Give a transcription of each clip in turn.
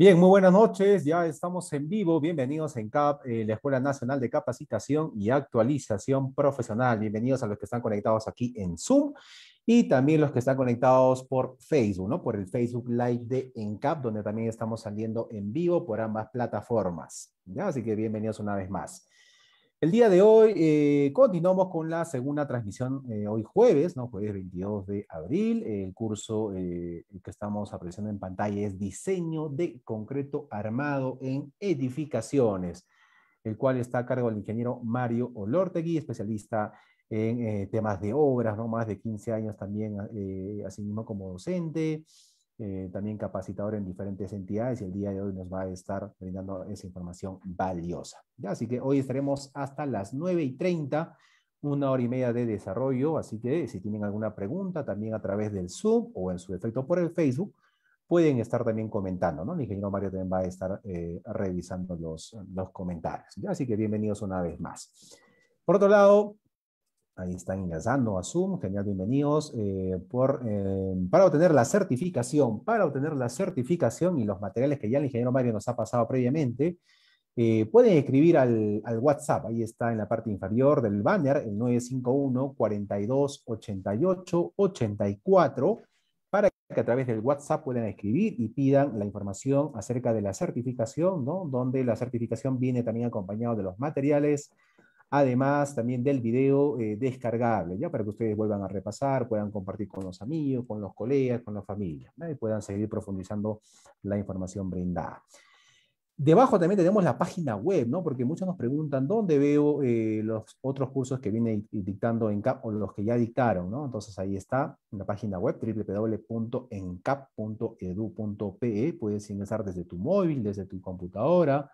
Bien, muy buenas noches. Ya estamos en vivo. Bienvenidos en CAP, eh, la Escuela Nacional de Capacitación y Actualización Profesional. Bienvenidos a los que están conectados aquí en Zoom y también los que están conectados por Facebook, ¿no? Por el Facebook Live de ENCAP, donde también estamos saliendo en vivo por ambas plataformas. ¿ya? Así que bienvenidos una vez más. El día de hoy eh, continuamos con la segunda transmisión, eh, hoy jueves, jueves 22 de abril. el curso eh, que estamos apreciando en pantalla es Diseño de Concreto Armado en Edificaciones, el cual está a cargo del ingeniero Mario Olortegui, especialista en temas de obras, más de 15 años también, mismo como docente. Eh, también capacitador en diferentes entidades y el día de hoy nos va a estar brindando esa información valiosa. ¿ya? Así que hoy estaremos hasta las 9 y 30, una hora y media de desarrollo, así que si tienen alguna pregunta también a través del Zoom o en su defecto por el Facebook, pueden estar también comentando, ¿no? El ingeniero Mario también va a estar eh, revisando los, los comentarios, ¿ya? Así que bienvenidos una vez más. Por otro lado, Ahí están ingresando a Zoom. Genial, bienvenidos. Eh, por, eh, para obtener la certificación, para obtener la certificación y los materiales que ya el ingeniero Mario nos ha pasado previamente, eh, pueden escribir al, WhatsApp. Ahí está en la parte inferior del banner, el 951 4288 84 para que a través del WhatsApp puedan escribir y pidan la información acerca de la certificación, ¿no? Donde la certificación viene también acompañada de los materiales, además también del video eh, descargable, ya para que ustedes vuelvan a repasar, puedan compartir con los amigos, con los colegas, con la familia, y puedan seguir profundizando la información brindada. Debajo también tenemos la página web, Porque muchos nos preguntan dónde veo eh, los otros cursos que viene dictando ENCAP o los que ya dictaron, ¿no? Entonces ahí está la página web www.encap.edu.pe. Puedes ingresar desde tu móvil, desde tu computadora,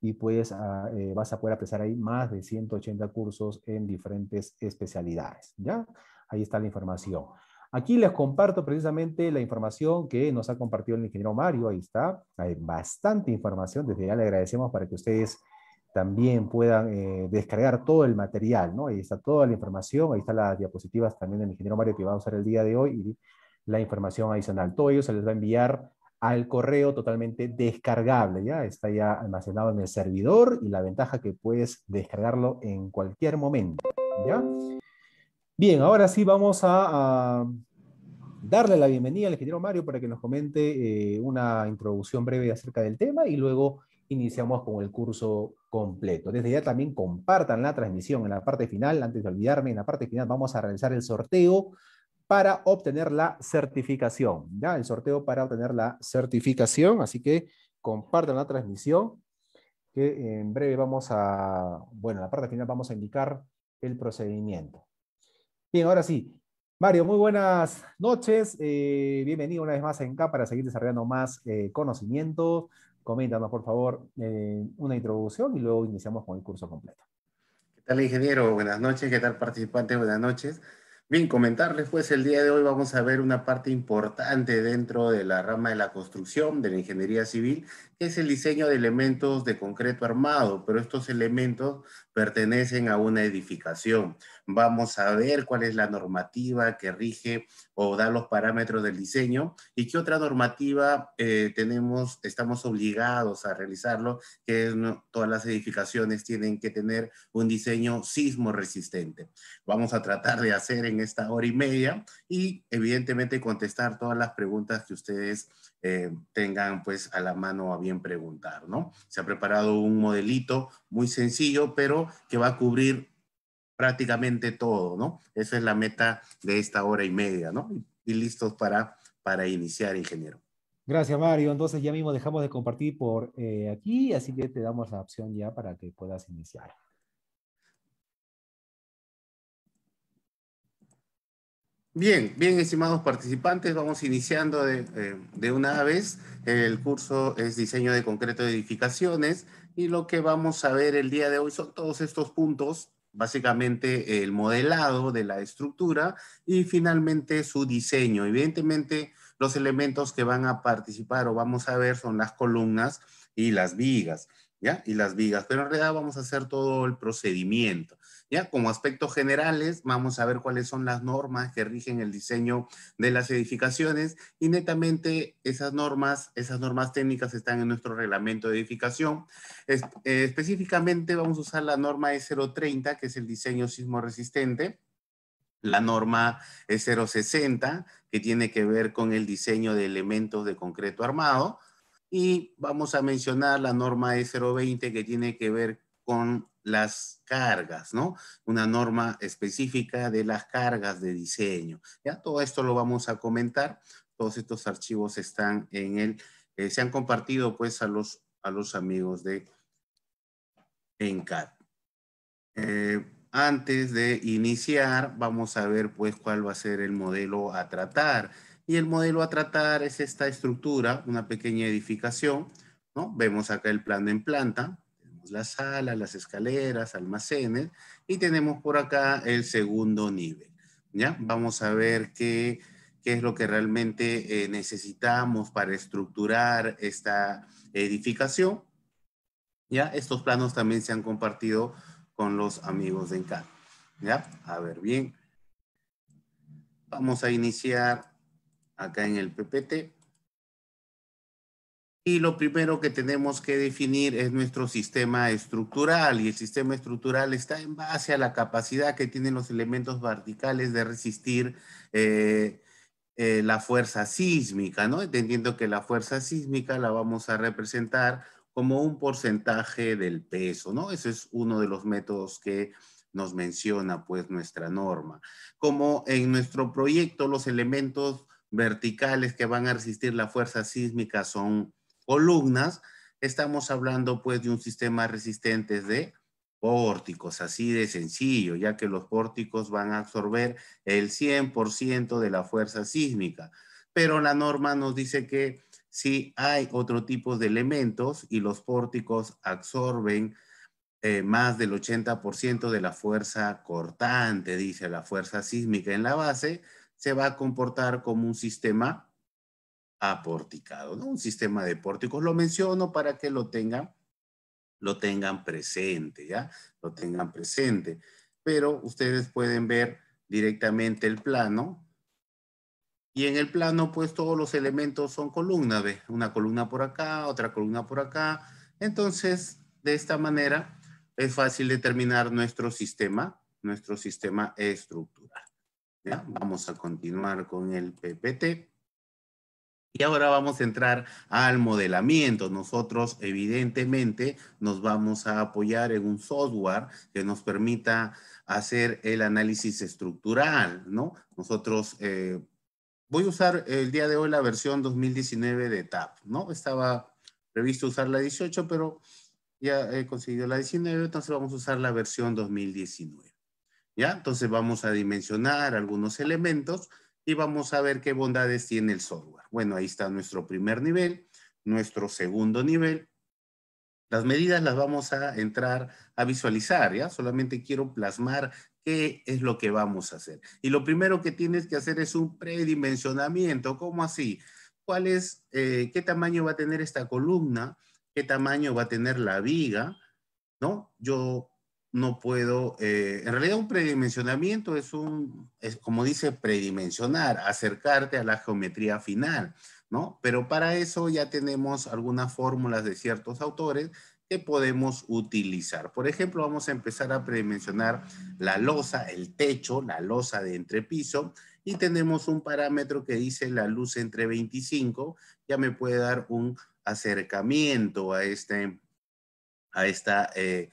y pues ah, eh, vas a poder apreciar ahí más de 180 cursos en diferentes especialidades. ¿ya? Ahí está la información. Aquí les comparto precisamente la información que nos ha compartido el ingeniero Mario. Ahí está. Hay bastante información. Desde ya le agradecemos para que ustedes también puedan eh, descargar todo el material, ¿no? Ahí está toda la información, ahí están las diapositivas también del ingeniero Mario que va a usar el día de hoy y la información adicional. Todo ello se les va a enviar al correo totalmente descargable, ¿ya? Está ya almacenado en el servidor y la ventaja que puedes descargarlo en cualquier momento, ¿ya? Bien, ahora sí vamos a, darle la bienvenida al ingeniero Mario para que nos comente eh, una introducción breve acerca del tema y luego iniciamos con el curso completo. Desde ya también compartan la transmisión en la parte final, antes de olvidarme, en la parte final vamos a realizar el sorteo para obtener la certificación. ¿ya? El sorteo para obtener la certificación. Así que compartan la transmisión, que en breve vamos a, bueno, en la parte final vamos a indicar el procedimiento. Bien, ahora sí. Mario, muy buenas noches. Eh, bienvenido una vez más en K para seguir desarrollando más eh, conocimiento. Coméntanos, por favor, eh, una introducción y luego iniciamos con el curso completo. ¿Qué tal, ingeniero? Buenas noches. ¿Qué tal, participante? Buenas noches. Bien, comentarles pues el día de hoy vamos a ver una parte importante dentro de la rama de la construcción, de la ingeniería civil, es el diseño de elementos de concreto armado, pero estos elementos pertenecen a una edificación. Vamos a ver cuál es la normativa que rige o da los parámetros del diseño y qué otra normativa eh, tenemos, estamos obligados a realizarlo, que todas las edificaciones tienen que tener un diseño sismo resistente. Vamos a tratar de hacer en esta hora y media y evidentemente contestar todas las preguntas que ustedes eh, tengan pues a la mano a bien preguntar, ¿no? Se ha preparado un modelito muy sencillo, pero que va a cubrir prácticamente todo, ¿no? Esa es la meta de esta hora y media, ¿no? Y listos para, para iniciar, ingeniero. Gracias, Mario. Entonces ya mismo dejamos de compartir por eh, aquí, así que te damos la opción ya para que puedas iniciar. Bien, bien, estimados participantes, vamos iniciando eh, de, una vez. El curso es diseño de concreto de edificaciones y lo que vamos a ver el día de hoy son todos estos puntos, básicamente el modelado de la estructura y finalmente su diseño. Evidentemente, los elementos que van a participar o vamos a ver son las columnas y las vigas, ¿ya? Y las vigas, pero en realidad vamos a hacer todo el procedimiento. Ya como aspectos generales, vamos a ver cuáles son las normas que rigen el diseño de las edificaciones y netamente esas normas, esas normas técnicas están en nuestro reglamento de edificación. Es, eh, específicamente vamos a usar la norma E030, que es el diseño sismo resistente la norma E060, que tiene que ver con el diseño de elementos de concreto armado, y vamos a mencionar la norma E020, que tiene que ver con las cargas, ¿no? Una norma específica de las cargas de diseño. Ya todo esto lo vamos a comentar. Todos estos archivos están en el, eh, se han compartido pues a los, a los amigos de ENCAD. Eh, antes de iniciar, vamos a ver pues cuál va a ser el modelo a tratar. Y el modelo a tratar es esta estructura, una pequeña edificación, ¿no? Vemos acá el plan en planta, las la sala, las escaleras, almacenes y tenemos por acá el segundo nivel. ¿ya? Vamos a ver qué, qué es lo que realmente eh, necesitamos para estructurar esta edificación. ¿ya? Estos planos también se han compartido con los amigos de Encanto. ¿ya? A ver, bien. Vamos a iniciar acá en el PPT. Y lo primero que tenemos que definir es nuestro sistema estructural y el sistema estructural está en base a la capacidad que tienen los elementos verticales de resistir eh, eh, la fuerza sísmica, ¿no? Entendiendo que la fuerza sísmica la vamos a representar como un porcentaje del peso, ¿no? Ese es uno de los métodos que nos menciona pues nuestra norma. Como en nuestro proyecto los elementos verticales que van a resistir la fuerza sísmica son columnas, estamos hablando pues de un sistema resistente de pórticos, así de sencillo, ya que los pórticos van a absorber el 100% de la fuerza sísmica. Pero la norma nos dice que si hay otro tipo de elementos y los pórticos absorben eh, más del 80% de la fuerza cortante, dice la fuerza sísmica en la base, se va a comportar como un sistema aporticado, ¿no? Un sistema de pórticos. Lo menciono para que lo tengan, lo tengan presente, ¿ya? Lo tengan presente. Pero ustedes pueden ver directamente el plano. Y en el plano, pues, todos los elementos son columnas, ¿Ve? Una columna por acá, otra columna por acá. Entonces, de esta manera, es fácil determinar nuestro sistema, nuestro sistema estructural. ¿ya? Vamos a continuar con el PPT. Y ahora vamos a entrar al modelamiento. Nosotros evidentemente nos vamos a apoyar en un software que nos permita hacer el análisis estructural, ¿no? Nosotros eh, voy a usar el día de hoy la versión 2019 de TAP, ¿no? Estaba previsto usar la 18, pero ya he conseguido la 19, entonces vamos a usar la versión 2019. ¿Ya? Entonces vamos a dimensionar algunos elementos y vamos a ver qué bondades tiene el software. Bueno, ahí está nuestro primer nivel, nuestro segundo nivel. Las medidas las vamos a entrar a visualizar, ¿ya? Solamente quiero plasmar qué es lo que vamos a hacer. Y lo primero que tienes que hacer es un predimensionamiento. ¿Cómo así? ¿Cuál es, eh, qué tamaño va a tener esta columna? ¿Qué tamaño va a tener la viga? ¿No? Yo no puedo, eh, en realidad un predimensionamiento es un, es como dice, predimensionar, acercarte a la geometría final, ¿no? Pero para eso ya tenemos algunas fórmulas de ciertos autores que podemos utilizar. Por ejemplo, vamos a empezar a predimensionar la losa, el techo, la losa de entrepiso, y tenemos un parámetro que dice la luz entre 25, ya me puede dar un acercamiento a, este, a esta... Eh,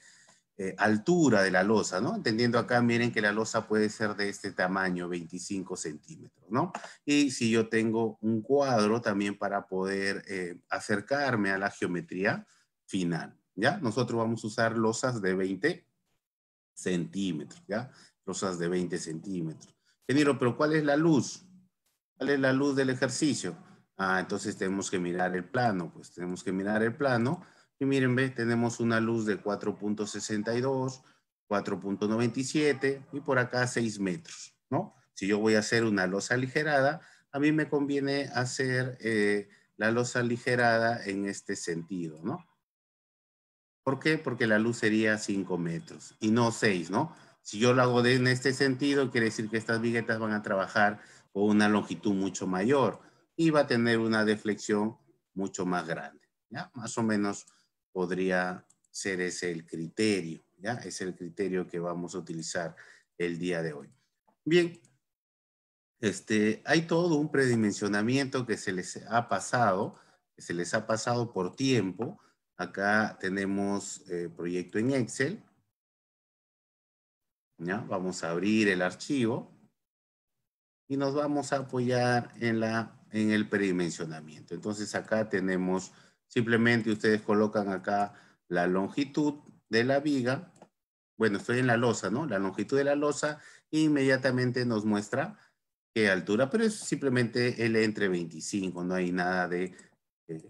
eh, altura de la losa, ¿no? Entendiendo acá, miren que la losa puede ser de este tamaño, 25 centímetros, ¿no? Y si yo tengo un cuadro también para poder eh, acercarme a la geometría final, ¿ya? Nosotros vamos a usar losas de 20 centímetros, ¿ya? Losas de 20 centímetros. Geniro, pero ¿cuál es la luz? ¿Cuál es la luz del ejercicio? Ah, entonces tenemos que mirar el plano, pues tenemos que mirar el plano y miren, ve, tenemos una luz de 4.62, 4.97 y por acá 6 metros, ¿no? Si yo voy a hacer una losa aligerada, a mí me conviene hacer eh, la losa aligerada en este sentido, ¿no? ¿Por qué? Porque la luz sería 5 metros y no 6, ¿no? Si yo lo hago de, en este sentido, quiere decir que estas viguetas van a trabajar con una longitud mucho mayor y va a tener una deflexión mucho más grande. ¿ya? Más o menos podría ser ese el criterio, ¿ya? Es el criterio que vamos a utilizar el día de hoy. Bien, este, hay todo un predimensionamiento que se les ha pasado, que se les ha pasado por tiempo. Acá tenemos eh, proyecto en Excel. ¿Ya? Vamos a abrir el archivo y nos vamos a apoyar en, la, en el predimensionamiento. Entonces acá tenemos Simplemente ustedes colocan acá la longitud de la viga. Bueno, estoy en la losa, ¿no? La longitud de la losa inmediatamente nos muestra qué altura, pero es simplemente L entre 25, no hay nada de... Eh,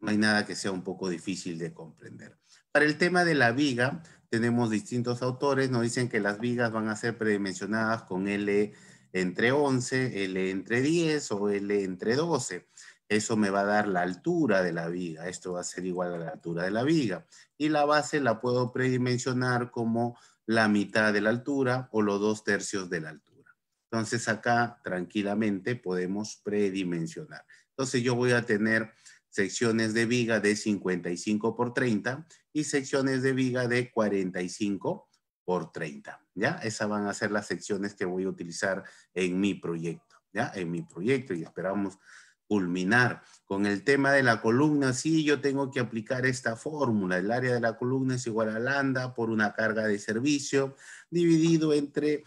no hay nada que sea un poco difícil de comprender. Para el tema de la viga, tenemos distintos autores, nos dicen que las vigas van a ser predimensionadas con L entre 11, L entre 10 o L entre 12. Eso me va a dar la altura de la viga. Esto va a ser igual a la altura de la viga. Y la base la puedo predimensionar como la mitad de la altura o los dos tercios de la altura. Entonces acá tranquilamente podemos predimensionar. Entonces yo voy a tener secciones de viga de 55 por 30 y secciones de viga de 45 por 30. ¿Ya? Esas van a ser las secciones que voy a utilizar en mi proyecto. ¿Ya? En mi proyecto y esperamos culminar con el tema de la columna, sí, yo tengo que aplicar esta fórmula. El área de la columna es igual a lambda por una carga de servicio dividido entre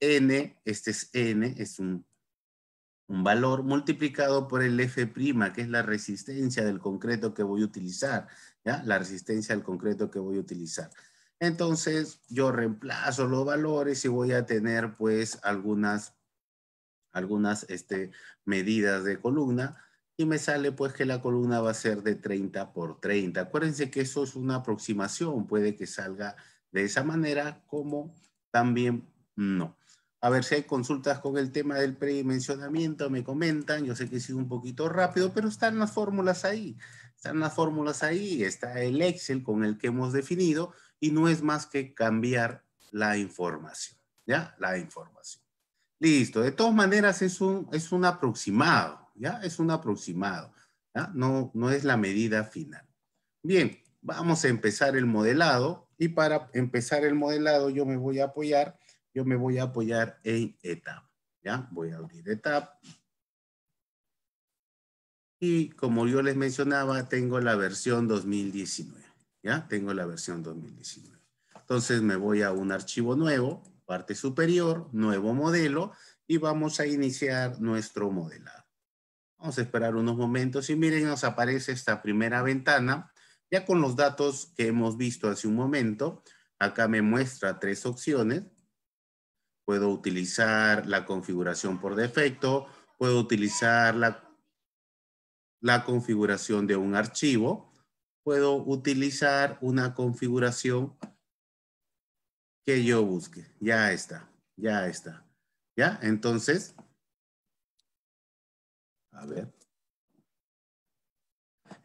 n, este es n, es un, valor, multiplicado por el f', que es la resistencia del concreto que voy a utilizar, ¿ya? La resistencia del concreto que voy a utilizar. Entonces, yo reemplazo los valores y voy a tener, pues, algunas algunas este, medidas de columna y me sale pues que la columna va a ser de 30 por 30. Acuérdense que eso es una aproximación, puede que salga de esa manera como también no. A ver si hay consultas con el tema del predimensionamiento, me comentan, yo sé que he sido un poquito rápido, pero están las fórmulas ahí, están las fórmulas ahí, está el Excel con el que hemos definido y no es más que cambiar la información, ¿ya? La información. Listo, de todas maneras es un, es un aproximado, ¿ya? Es un aproximado, ¿ya? No, no es la medida final. Bien, vamos a empezar el modelado y para empezar el modelado yo me voy a apoyar, yo me voy a apoyar en ETAP, ¿ya? Voy a abrir ETAP. Y como yo les mencionaba, tengo la versión 2019, ¿ya? Tengo la versión 2019. Entonces me voy a un archivo nuevo, parte superior, nuevo modelo y vamos a iniciar nuestro modelado. Vamos a esperar unos momentos y miren, nos aparece esta primera ventana ya con los datos que hemos visto hace un momento. Acá me muestra tres opciones. Puedo utilizar la configuración por defecto, puedo utilizar la, la configuración de un archivo, puedo utilizar una configuración que yo busque. Ya está, ya está. ¿Ya? Entonces, a ver.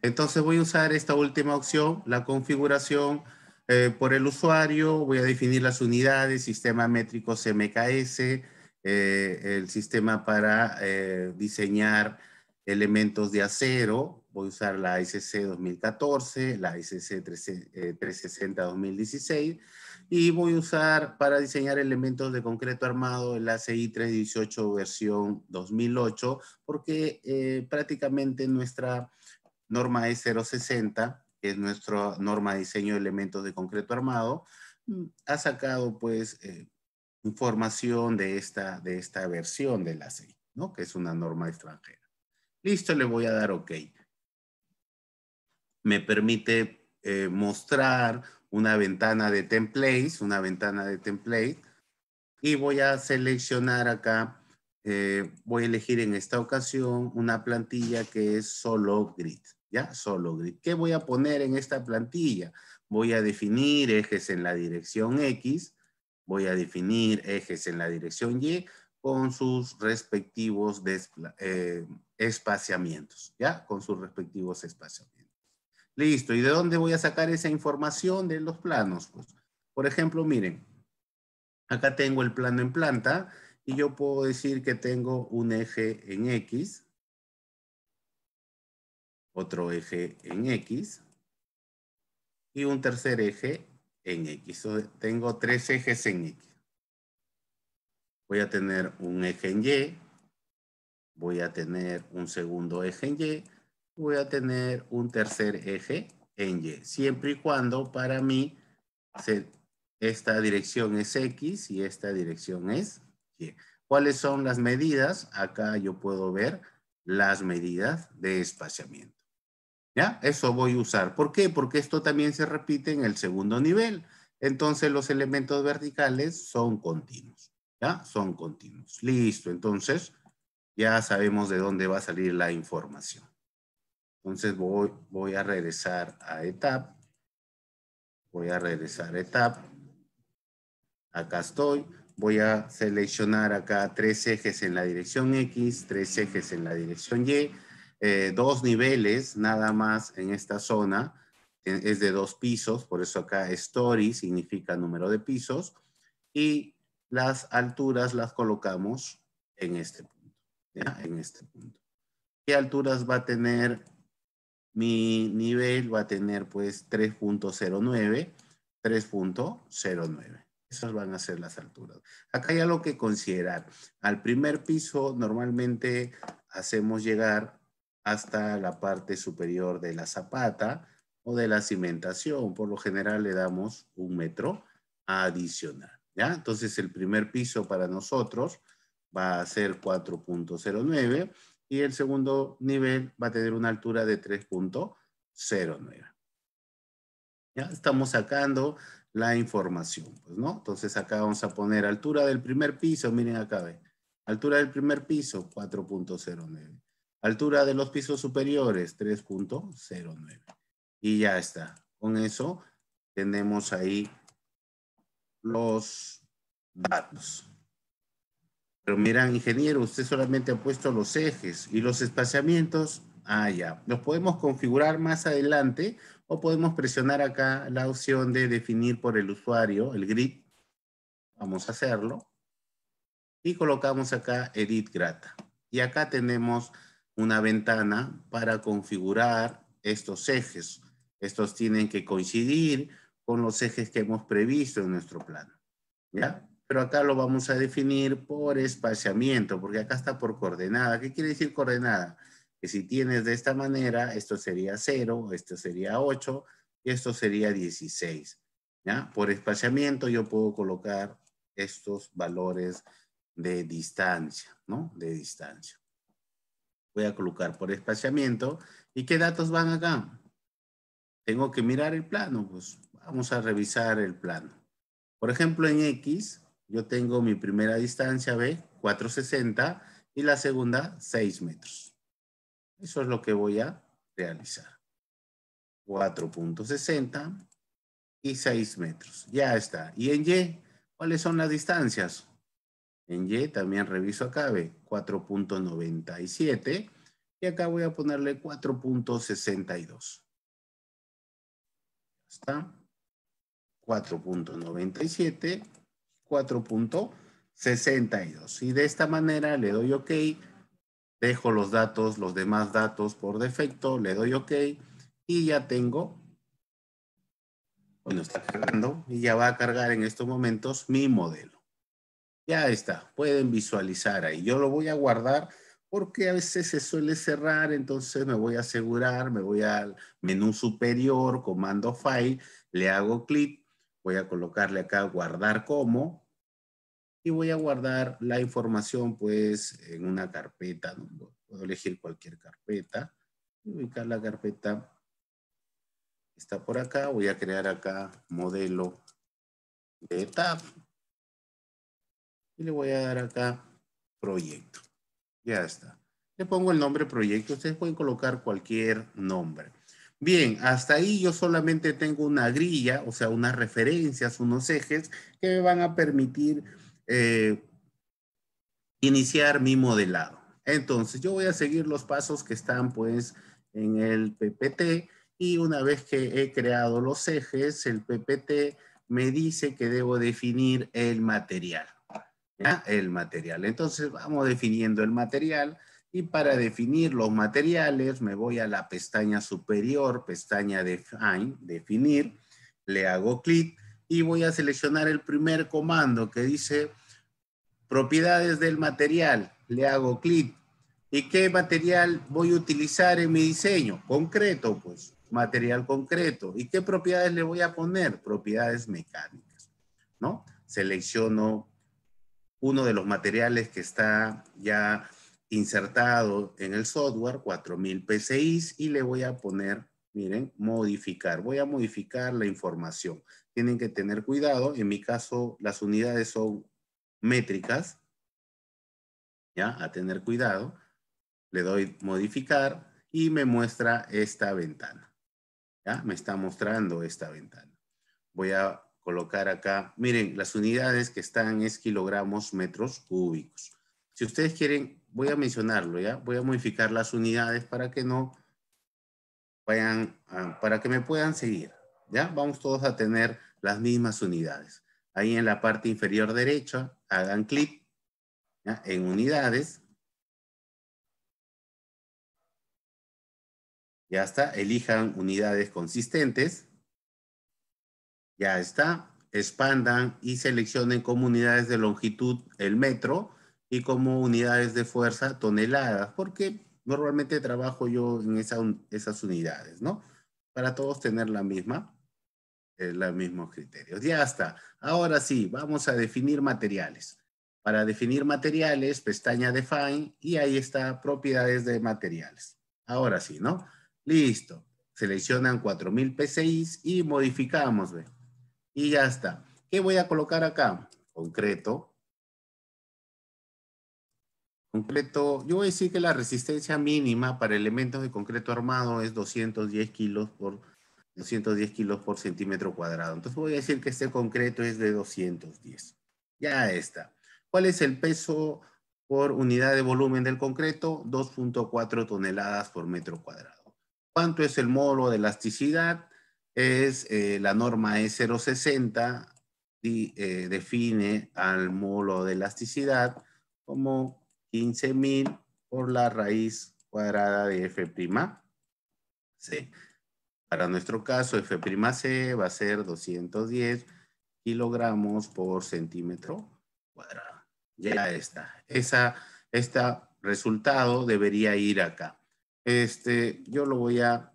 Entonces voy a usar esta última opción, la configuración eh, por el usuario. Voy a definir las unidades, sistema métrico CMKS, eh, el sistema para eh, diseñar elementos de acero. Voy a usar la ICC 2014, la ICC 360 2016 y voy a usar para diseñar elementos de concreto armado el ACI 318 versión 2008 porque eh, prácticamente nuestra norma e 060, que es nuestra norma de diseño de elementos de concreto armado, mm, ha sacado pues eh, información de esta, de esta versión del ACI, ¿no? que es una norma extranjera. Listo, le voy a dar OK. Me permite eh, mostrar una ventana de templates, una ventana de template, y voy a seleccionar acá, eh, voy a elegir en esta ocasión una plantilla que es solo grid, ¿ya? Solo grid. ¿Qué voy a poner en esta plantilla? Voy a definir ejes en la dirección X, voy a definir ejes en la dirección Y con sus respectivos eh, espaciamientos, ¿ya? Con sus respectivos espaciamientos. Listo. ¿Y de dónde voy a sacar esa información de los planos? Pues, por ejemplo, miren, acá tengo el plano en planta y yo puedo decir que tengo un eje en X, otro eje en X y un tercer eje en X. tengo tres ejes en X. Voy a tener un eje en Y, voy a tener un segundo eje en Y voy a tener un tercer eje en Y, siempre y cuando para mí esta dirección es X y esta dirección es Y. ¿Cuáles son las medidas? Acá yo puedo ver las medidas de espaciamiento. ¿Ya? Eso voy a usar. ¿Por qué? Porque esto también se repite en el segundo nivel. Entonces los elementos verticales son continuos. ¿Ya? Son continuos. Listo. Entonces ya sabemos de dónde va a salir la información. Entonces voy, voy a regresar a ETAP. Voy a regresar a ETAP. Acá estoy. Voy a seleccionar acá tres ejes en la dirección X, tres ejes en la dirección Y, eh, dos niveles nada más en esta zona. Es de dos pisos, por eso acá story significa número de pisos. Y las alturas las colocamos en este punto. En este punto. ¿Qué alturas va a tener mi nivel va a tener pues 3.09, 3.09. Esas van a ser las alturas. Acá hay algo que considerar. Al primer piso normalmente hacemos llegar hasta la parte superior de la zapata o de la cimentación. Por lo general le damos un metro adicional. ¿ya? Entonces el primer piso para nosotros va a ser 4.09 y el segundo nivel va a tener una altura de 3.09. Ya estamos sacando la información, pues, ¿no? Entonces acá vamos a poner altura del primer piso, miren acá, Altura del primer piso, 4.09. Altura de los pisos superiores, 3.09. Y ya está. Con eso tenemos ahí los datos. Pero miran, ingeniero, usted solamente ha puesto los ejes y los espaciamientos. Ah, ya. Los podemos configurar más adelante o podemos presionar acá la opción de definir por el usuario el grid. Vamos a hacerlo. Y colocamos acá Edit Grata. Y acá tenemos una ventana para configurar estos ejes. Estos tienen que coincidir con los ejes que hemos previsto en nuestro plano. ¿Ya? pero acá lo vamos a definir por espaciamiento, porque acá está por coordenada. ¿Qué quiere decir coordenada? Que si tienes de esta manera, esto sería 0, esto sería 8, y esto sería 16. ¿ya? Por espaciamiento yo puedo colocar estos valores de distancia, ¿no? De distancia. Voy a colocar por espaciamiento. ¿Y qué datos van acá? Tengo que mirar el plano, pues vamos a revisar el plano. Por ejemplo, en X, yo tengo mi primera distancia, B, 460 y la segunda 6 metros. Eso es lo que voy a realizar. 4.60 y 6 metros. Ya está. Y en Y, ¿cuáles son las distancias? En Y también reviso acá, B, 4.97 y acá voy a ponerle 4.62. Ya Está. 4.97 4.62. Y de esta manera le doy OK, dejo los datos, los demás datos por defecto, le doy OK y ya tengo, bueno, está cargando y ya va a cargar en estos momentos mi modelo. Ya está, pueden visualizar ahí. Yo lo voy a guardar porque a veces se suele cerrar, entonces me voy a asegurar, me voy al menú superior, comando file, le hago clic Voy a colocarle acá guardar como y voy a guardar la información pues en una carpeta. Puedo elegir cualquier carpeta y ubicar la carpeta. Está por acá. Voy a crear acá modelo de tab. Y le voy a dar acá proyecto. Ya está. Le pongo el nombre proyecto. Ustedes pueden colocar cualquier nombre. Bien, hasta ahí yo solamente tengo una grilla, o sea, unas referencias, unos ejes que me van a permitir eh, iniciar mi modelado. Entonces, yo voy a seguir los pasos que están pues en el PPT y una vez que he creado los ejes, el PPT me dice que debo definir el material. El material. Entonces, vamos definiendo el material. Y para definir los materiales, me voy a la pestaña superior, pestaña Define, definir, le hago clic y voy a seleccionar el primer comando que dice propiedades del material, le hago clic. ¿Y qué material voy a utilizar en mi diseño? Concreto, pues, material concreto. ¿Y qué propiedades le voy a poner? Propiedades mecánicas, ¿no? Selecciono uno de los materiales que está ya insertado en el software 4000 PCIs y le voy a poner, miren, modificar. Voy a modificar la información. Tienen que tener cuidado. En mi caso, las unidades son métricas. ¿Ya? A tener cuidado. Le doy modificar y me muestra esta ventana. ¿Ya? Me está mostrando esta ventana. Voy a colocar acá, miren, las unidades que están es kilogramos metros cúbicos. Si ustedes quieren voy a mencionarlo, ¿ya? Voy a modificar las unidades para que no vayan, para que me puedan seguir, ¿ya? Vamos todos a tener las mismas unidades. Ahí en la parte inferior derecha, hagan clic en unidades. Ya está, elijan unidades consistentes. Ya está, expandan y seleccionen como unidades de longitud el metro y como unidades de fuerza toneladas, porque normalmente trabajo yo en esas unidades, ¿no? Para todos tener la misma, eh, los mismos criterios. Ya está. Ahora sí, vamos a definir materiales. Para definir materiales, pestaña Define y ahí está propiedades de materiales. Ahora sí, ¿no? Listo. Seleccionan 4000 PCIs y modificamos, Y ya está. ¿Qué voy a colocar acá? Concreto, Concreto, yo voy a decir que la resistencia mínima para elementos de concreto armado es 210 kilos por 210 kilos por centímetro cuadrado. Entonces voy a decir que este concreto es de 210. Ya está. ¿Cuál es el peso por unidad de volumen del concreto? 2.4 toneladas por metro cuadrado. ¿Cuánto es el módulo de elasticidad? Es eh, la norma es 060 y eh, define al módulo de elasticidad como 15.000 por la raíz cuadrada de F'C. Para nuestro caso, F'C va a ser 210 kilogramos por centímetro cuadrado. Ya está. Esa, este resultado debería ir acá. Este, yo lo voy a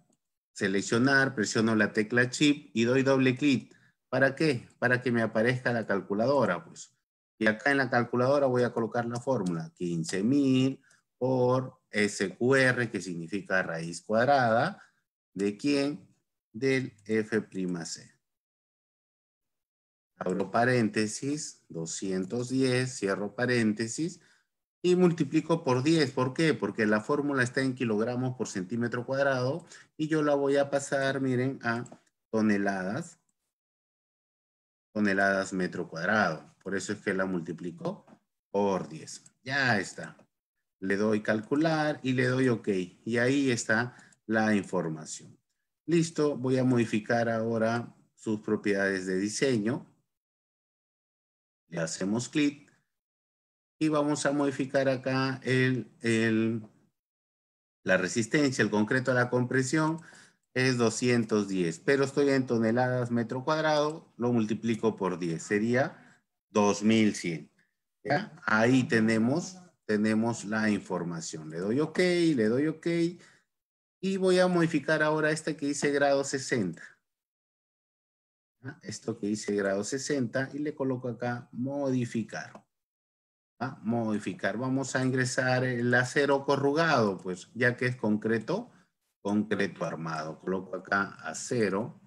seleccionar, presiono la tecla Chip y doy doble clic. ¿Para qué? Para que me aparezca la calculadora. Pues y acá en la calculadora voy a colocar la fórmula 15.000 por SQR, que significa raíz cuadrada, ¿de quién? Del F'C. Abro paréntesis, 210, cierro paréntesis, y multiplico por 10. ¿Por qué? Porque la fórmula está en kilogramos por centímetro cuadrado y yo la voy a pasar, miren, a toneladas, toneladas metro cuadrado. Por eso es que la multiplico por 10. Ya está. Le doy calcular y le doy OK. Y ahí está la información. Listo, voy a modificar ahora sus propiedades de diseño. Le hacemos clic y vamos a modificar acá el, la resistencia, el concreto a la compresión es 210, pero estoy en toneladas metro cuadrado, lo multiplico por 10, sería 2100. ¿ya? Ahí tenemos, tenemos la información. Le doy OK, le doy OK. Y voy a modificar ahora este que dice grado 60. Esto que dice grado 60 y le coloco acá modificar. Modificar. Vamos a ingresar el acero corrugado, pues ya que es concreto, concreto armado. Coloco acá acero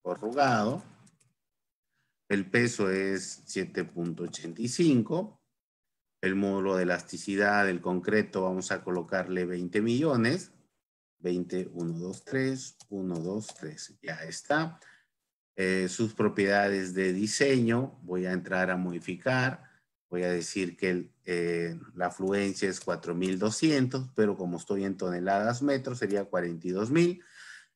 corrugado el peso es 7.85. El módulo de elasticidad del concreto vamos a colocarle 20 millones. 20, 1, 2, 3, 1, 2, 3. Ya está. Eh, sus propiedades de diseño, voy a entrar a modificar. Voy a decir que eh, la afluencia es 4,200, pero como estoy en toneladas metros sería 42,000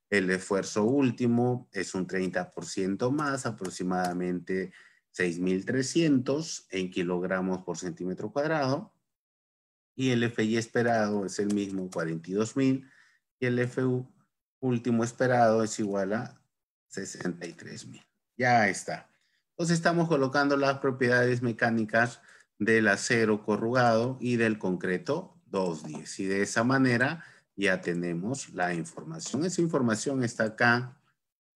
el esfuerzo último es un 30% más, aproximadamente 6.300 en kilogramos por centímetro cuadrado. Y el FI esperado es el mismo, 42.000. Y el FU último esperado es igual a 63.000. Ya está. Entonces estamos colocando las propiedades mecánicas del acero corrugado y del concreto 210. Y de esa manera ya tenemos la información. Esa información está acá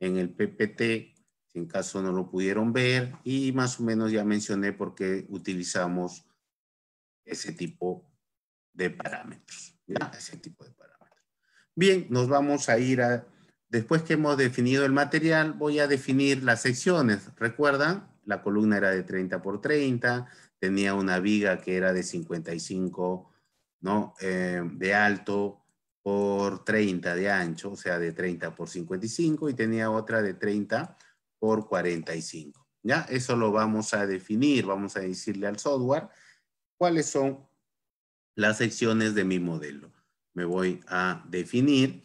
en el PPT, si en caso no lo pudieron ver, y más o menos ya mencioné por qué utilizamos ese tipo de parámetros. Ese tipo de parámetros. Bien, nos vamos a ir a, después que hemos definido el material, voy a definir las secciones. ¿Recuerdan? La columna era de 30 por 30, tenía una viga que era de 55 ¿no? Eh, de alto por 30 de ancho, o sea, de 30 por 55 y tenía otra de 30 por 45. ¿Ya? Eso lo vamos a definir, vamos a decirle al software cuáles son las secciones de mi modelo. Me voy a definir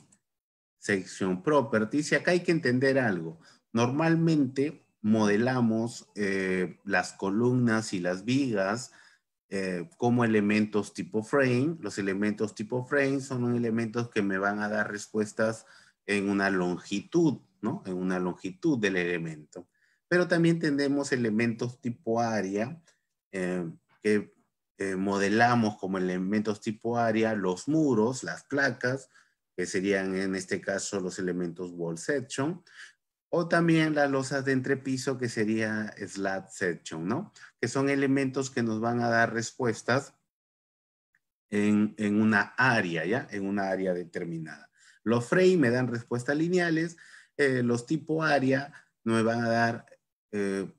sección properties y acá hay que entender algo. Normalmente modelamos eh, las columnas y las vigas eh, como elementos tipo frame. Los elementos tipo frame son elementos que me van a dar respuestas en una longitud, ¿no? En una longitud del elemento. Pero también tenemos elementos tipo área eh, que eh, modelamos como elementos tipo área los muros, las placas, que serían en este caso los elementos wall section, o también las losas de entrepiso, que sería slat section, ¿no? Que son elementos que nos van a dar respuestas en, una área, ¿ya? En una área determinada. Los frame me dan respuestas lineales, eh, los tipo área me van a dar, eh,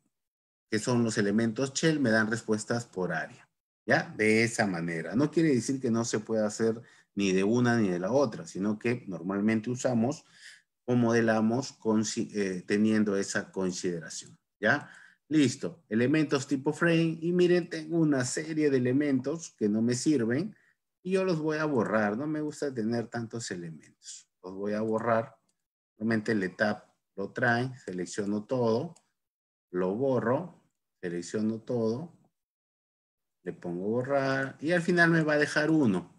que son los elementos shell, me dan respuestas por área, ¿ya? De esa manera. No quiere decir que no se pueda hacer ni de una ni de la otra, sino que normalmente usamos o modelamos eh, teniendo esa consideración. ¿Ya? Listo. Elementos tipo frame. Y miren, tengo una serie de elementos que no me sirven y yo los voy a borrar. No me gusta tener tantos elementos. Los voy a borrar. Normalmente el tap. lo trae, selecciono todo, lo borro, selecciono todo, le pongo borrar y al final me va a dejar uno.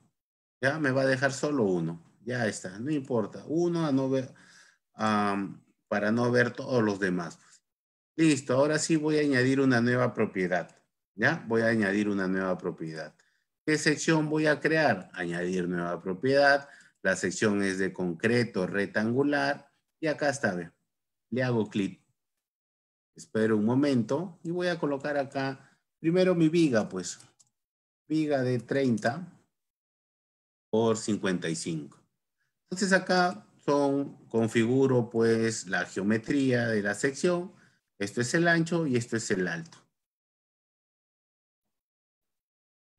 Ya me va a dejar solo uno. Ya está, no importa. Uno a no ver para no ver todos los demás. Listo, ahora sí voy a añadir una nueva propiedad. ¿Ya? Voy a añadir una nueva propiedad. ¿Qué sección voy a crear? Añadir nueva propiedad. La sección es de concreto rectangular. Y acá está, ve. Le hago clic. Espero un momento y voy a colocar acá primero mi viga, pues. Viga de 30 por 55. Entonces acá configuro pues la geometría de la sección, esto es el ancho y esto es el alto.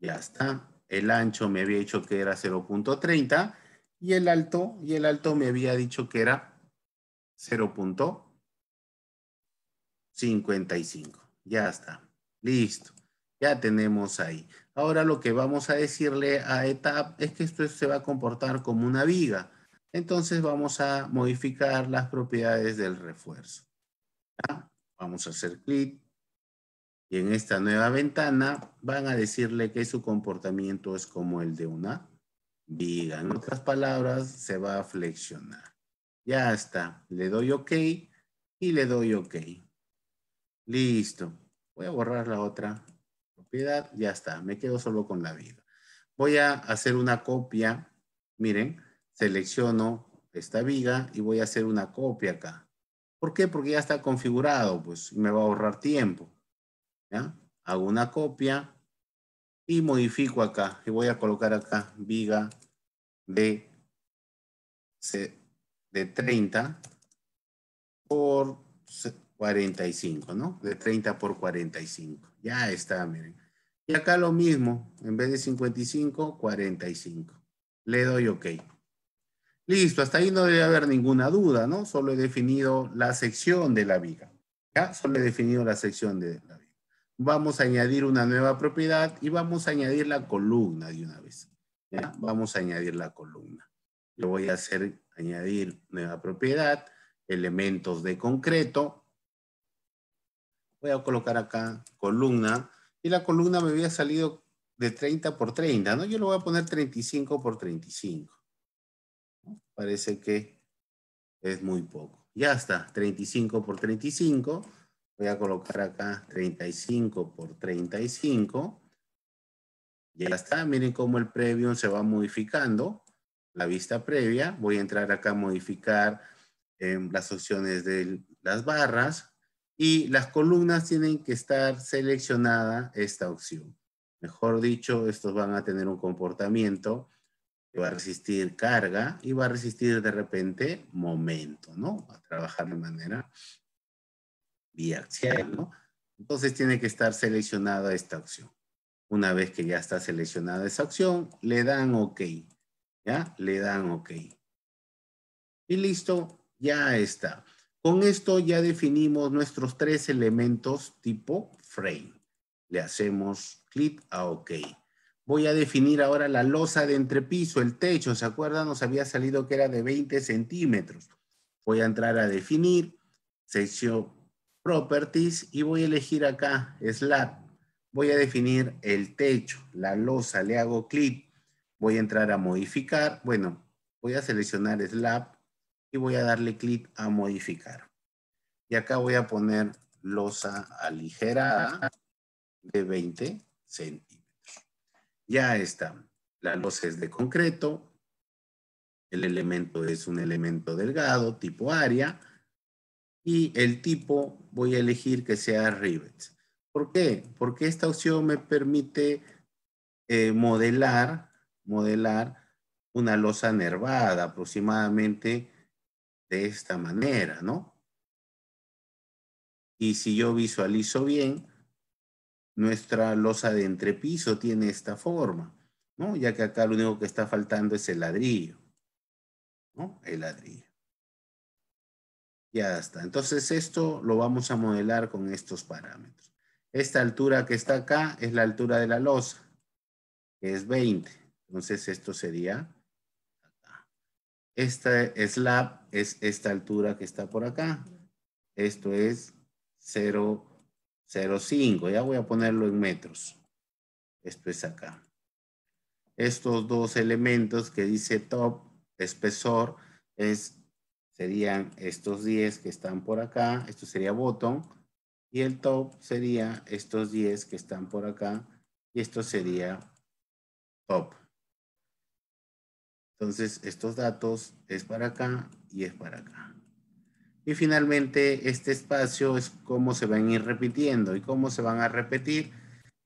Ya está. El ancho me había dicho que era 0.30 y el alto, y el alto me había dicho que era 0.55. Ya está. Listo. Ya tenemos ahí. Ahora lo que vamos a decirle a ETAP es que esto se va a comportar como una viga. Entonces vamos a modificar las propiedades del refuerzo. Vamos a hacer clic. Y en esta nueva ventana van a decirle que su comportamiento es como el de una viga. En otras palabras, se va a flexionar. Ya está. Le doy OK y le doy OK. Listo. Voy a borrar la otra propiedad. Ya está. Me quedo solo con la viga. Voy a hacer una copia. Miren selecciono esta viga y voy a hacer una copia acá. ¿Por qué? Porque ya está configurado, pues me va a ahorrar tiempo. ¿ya? Hago una copia y modifico acá. Y voy a colocar acá viga de, de 30 por 45, ¿no? De 30 por 45. Ya está, miren. Y acá lo mismo, en vez de 55, 45. Le doy OK. Listo, hasta ahí no debe haber ninguna duda, ¿no? Solo he definido la sección de la viga. ¿Ya? Solo he definido la sección de la viga. Vamos a añadir una nueva propiedad y vamos a añadir la columna de una vez. ¿ya? Vamos a añadir la columna. Yo voy a hacer añadir nueva propiedad, elementos de concreto. Voy a colocar acá columna y la columna me había salido de 30 por 30, ¿no? Yo lo voy a poner 35 por 35 parece que es muy poco. Ya está, 35 por 35. Voy a colocar acá 35 por 35. Ya está, miren cómo el previo se va modificando. La vista previa, voy a entrar acá a modificar em, las opciones de las barras y las columnas tienen que estar seleccionada esta opción. Mejor dicho, estos van a tener un comportamiento va a resistir carga y va a resistir de repente momento, ¿no? Va a trabajar de manera biaxial, ¿no? Entonces tiene que estar seleccionada esta opción. Una vez que ya está seleccionada esa opción, le dan OK. ¿Ya? Le dan OK. Y listo, ya está. Con esto ya definimos nuestros tres elementos tipo frame. Le hacemos clic a OK voy a definir ahora la losa de entrepiso, el techo, ¿se acuerdan? Nos había salido que era de 20 centímetros. Voy a entrar a definir, sección properties y voy a elegir acá slab. Voy a definir el techo, la losa, le hago clic. Voy a entrar a modificar, bueno, voy a seleccionar slab y voy a darle clic a modificar. Y acá voy a poner losa aligerada de 20 centímetros ya está. La losa es de concreto. El elemento es un elemento delgado, tipo área. Y el tipo voy a elegir que sea rivets. ¿Por qué? Porque esta opción me permite eh, modelar, modelar una losa nervada aproximadamente de esta manera, ¿no? Y si yo visualizo bien, nuestra losa de entrepiso tiene esta forma, ¿no? Ya que acá lo único que está faltando es el ladrillo, ¿no? El ladrillo. Ya está. Entonces esto lo vamos a modelar con estos parámetros. Esta altura que está acá es la altura de la losa, que es 20. Entonces esto sería acá. Esta slab es esta altura que está por acá. Esto es 0, 0,5. Ya voy a ponerlo en metros. Esto es acá. Estos dos elementos que dice top, espesor, es, serían estos 10 que están por acá. Esto sería bottom. Y el top sería estos 10 que están por acá. Y esto sería top. Entonces, estos datos es para acá y es para acá. Y finalmente, este espacio es cómo se van a ir repitiendo y cómo se van a repetir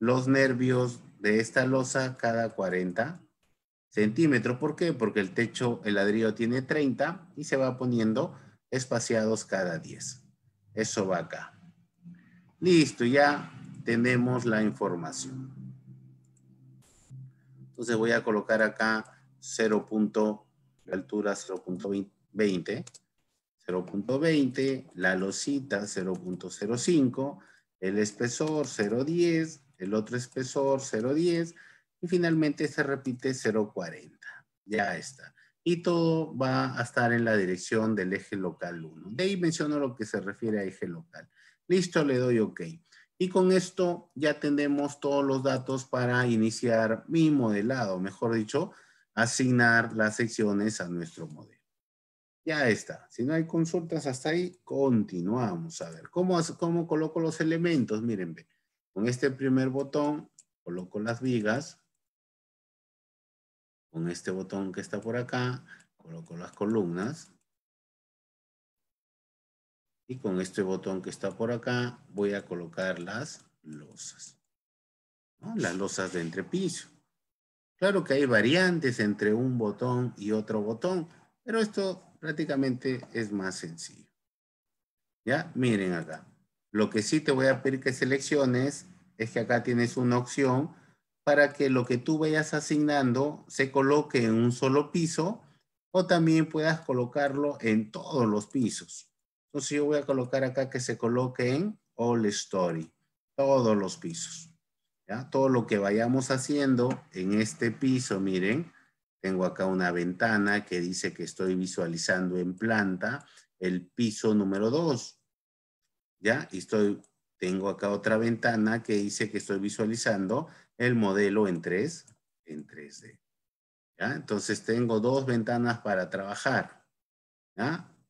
los nervios de esta losa cada 40 centímetros. ¿Por qué? Porque el techo, el ladrillo tiene 30 y se va poniendo espaciados cada 10. Eso va acá. Listo, ya tenemos la información. Entonces voy a colocar acá 0. la altura 0.20 0.20, la losita 0.05, el espesor 0.10, el otro espesor 0.10 y finalmente se repite 0.40. Ya está. Y todo va a estar en la dirección del eje local 1. De ahí menciono lo que se refiere a eje local. Listo, le doy OK. Y con esto ya tenemos todos los datos para iniciar mi modelado, mejor dicho, asignar las secciones a nuestro modelo. Ya está. Si no hay consultas hasta ahí, continuamos. A ver, ¿cómo, cómo coloco los elementos? Miren, ve. con este primer botón coloco las vigas. Con este botón que está por acá, coloco las columnas. Y con este botón que está por acá, voy a colocar las losas. Las losas de entrepiso. Claro que hay variantes entre un botón y otro botón, pero esto prácticamente es más sencillo. Ya, miren acá. Lo que sí te voy a pedir que selecciones es que acá tienes una opción para que lo que tú vayas asignando se coloque en un solo piso o también puedas colocarlo en todos los pisos. Entonces yo voy a colocar acá que se coloque en All Story, todos los pisos. ¿ya? Todo lo que vayamos haciendo en este piso, miren, tengo acá una ventana que dice que estoy visualizando en planta el piso número 2. ¿Ya? Y estoy, tengo acá otra ventana que dice que estoy visualizando el modelo en 3, en 3D. Entonces tengo dos ventanas para trabajar.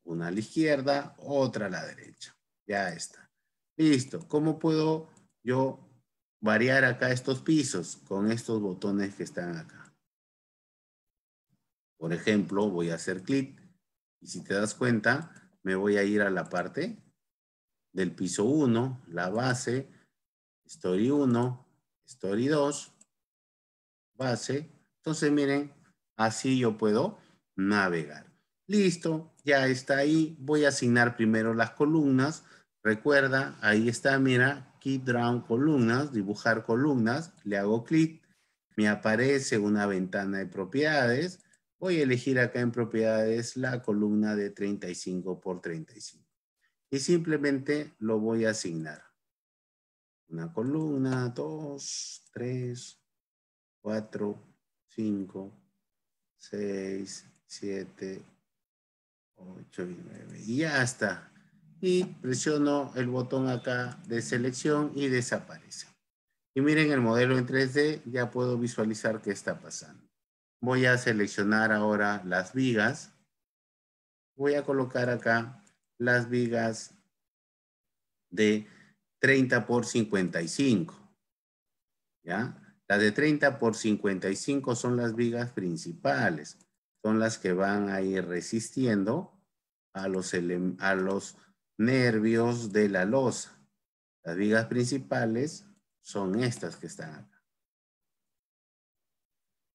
Una a la izquierda, otra a la derecha. Ya está. Listo. ¿Cómo puedo yo variar acá estos pisos con estos botones que están acá? Por ejemplo, voy a hacer clic y si te das cuenta, me voy a ir a la parte del piso 1, la base, story 1, story 2, base. Entonces, miren, así yo puedo navegar. Listo, ya está ahí. Voy a asignar primero las columnas. Recuerda, ahí está, mira, Key Drawn Columnas, dibujar columnas. Le hago clic, me aparece una ventana de propiedades Voy a elegir acá en propiedades la columna de 35 por 35. Y simplemente lo voy a asignar. Una columna, dos, tres, cuatro, cinco, seis, siete, ocho y nueve. Y ya está. Y presiono el botón acá de selección y desaparece. Y miren el modelo en 3D, ya puedo visualizar qué está pasando. Voy a seleccionar ahora las vigas. Voy a colocar acá las vigas de 30 por 55. ¿Ya? Las de 30 por 55 son las vigas principales. Son las que van a ir resistiendo a los, a los nervios de la losa. Las vigas principales son estas que están acá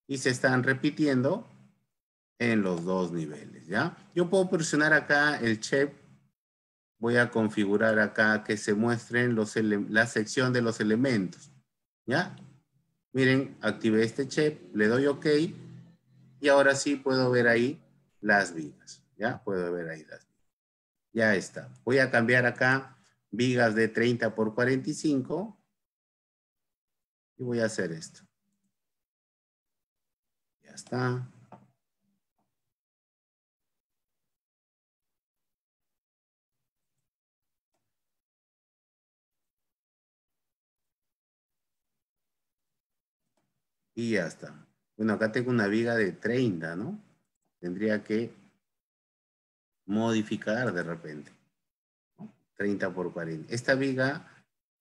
y se están repitiendo en los dos niveles, ¿ya? Yo puedo presionar acá el chip. voy a configurar acá que se muestren los la sección de los elementos, ¿ya? Miren, activé este chip. le doy OK y ahora sí puedo ver ahí las vigas, ¿ya? Puedo ver ahí las vigas. Ya está. Voy a cambiar acá vigas de 30 por 45 y voy a hacer esto está. Y ya está. Bueno, acá tengo una viga de 30, ¿no? Tendría que modificar de repente. 30 por 40. Esta viga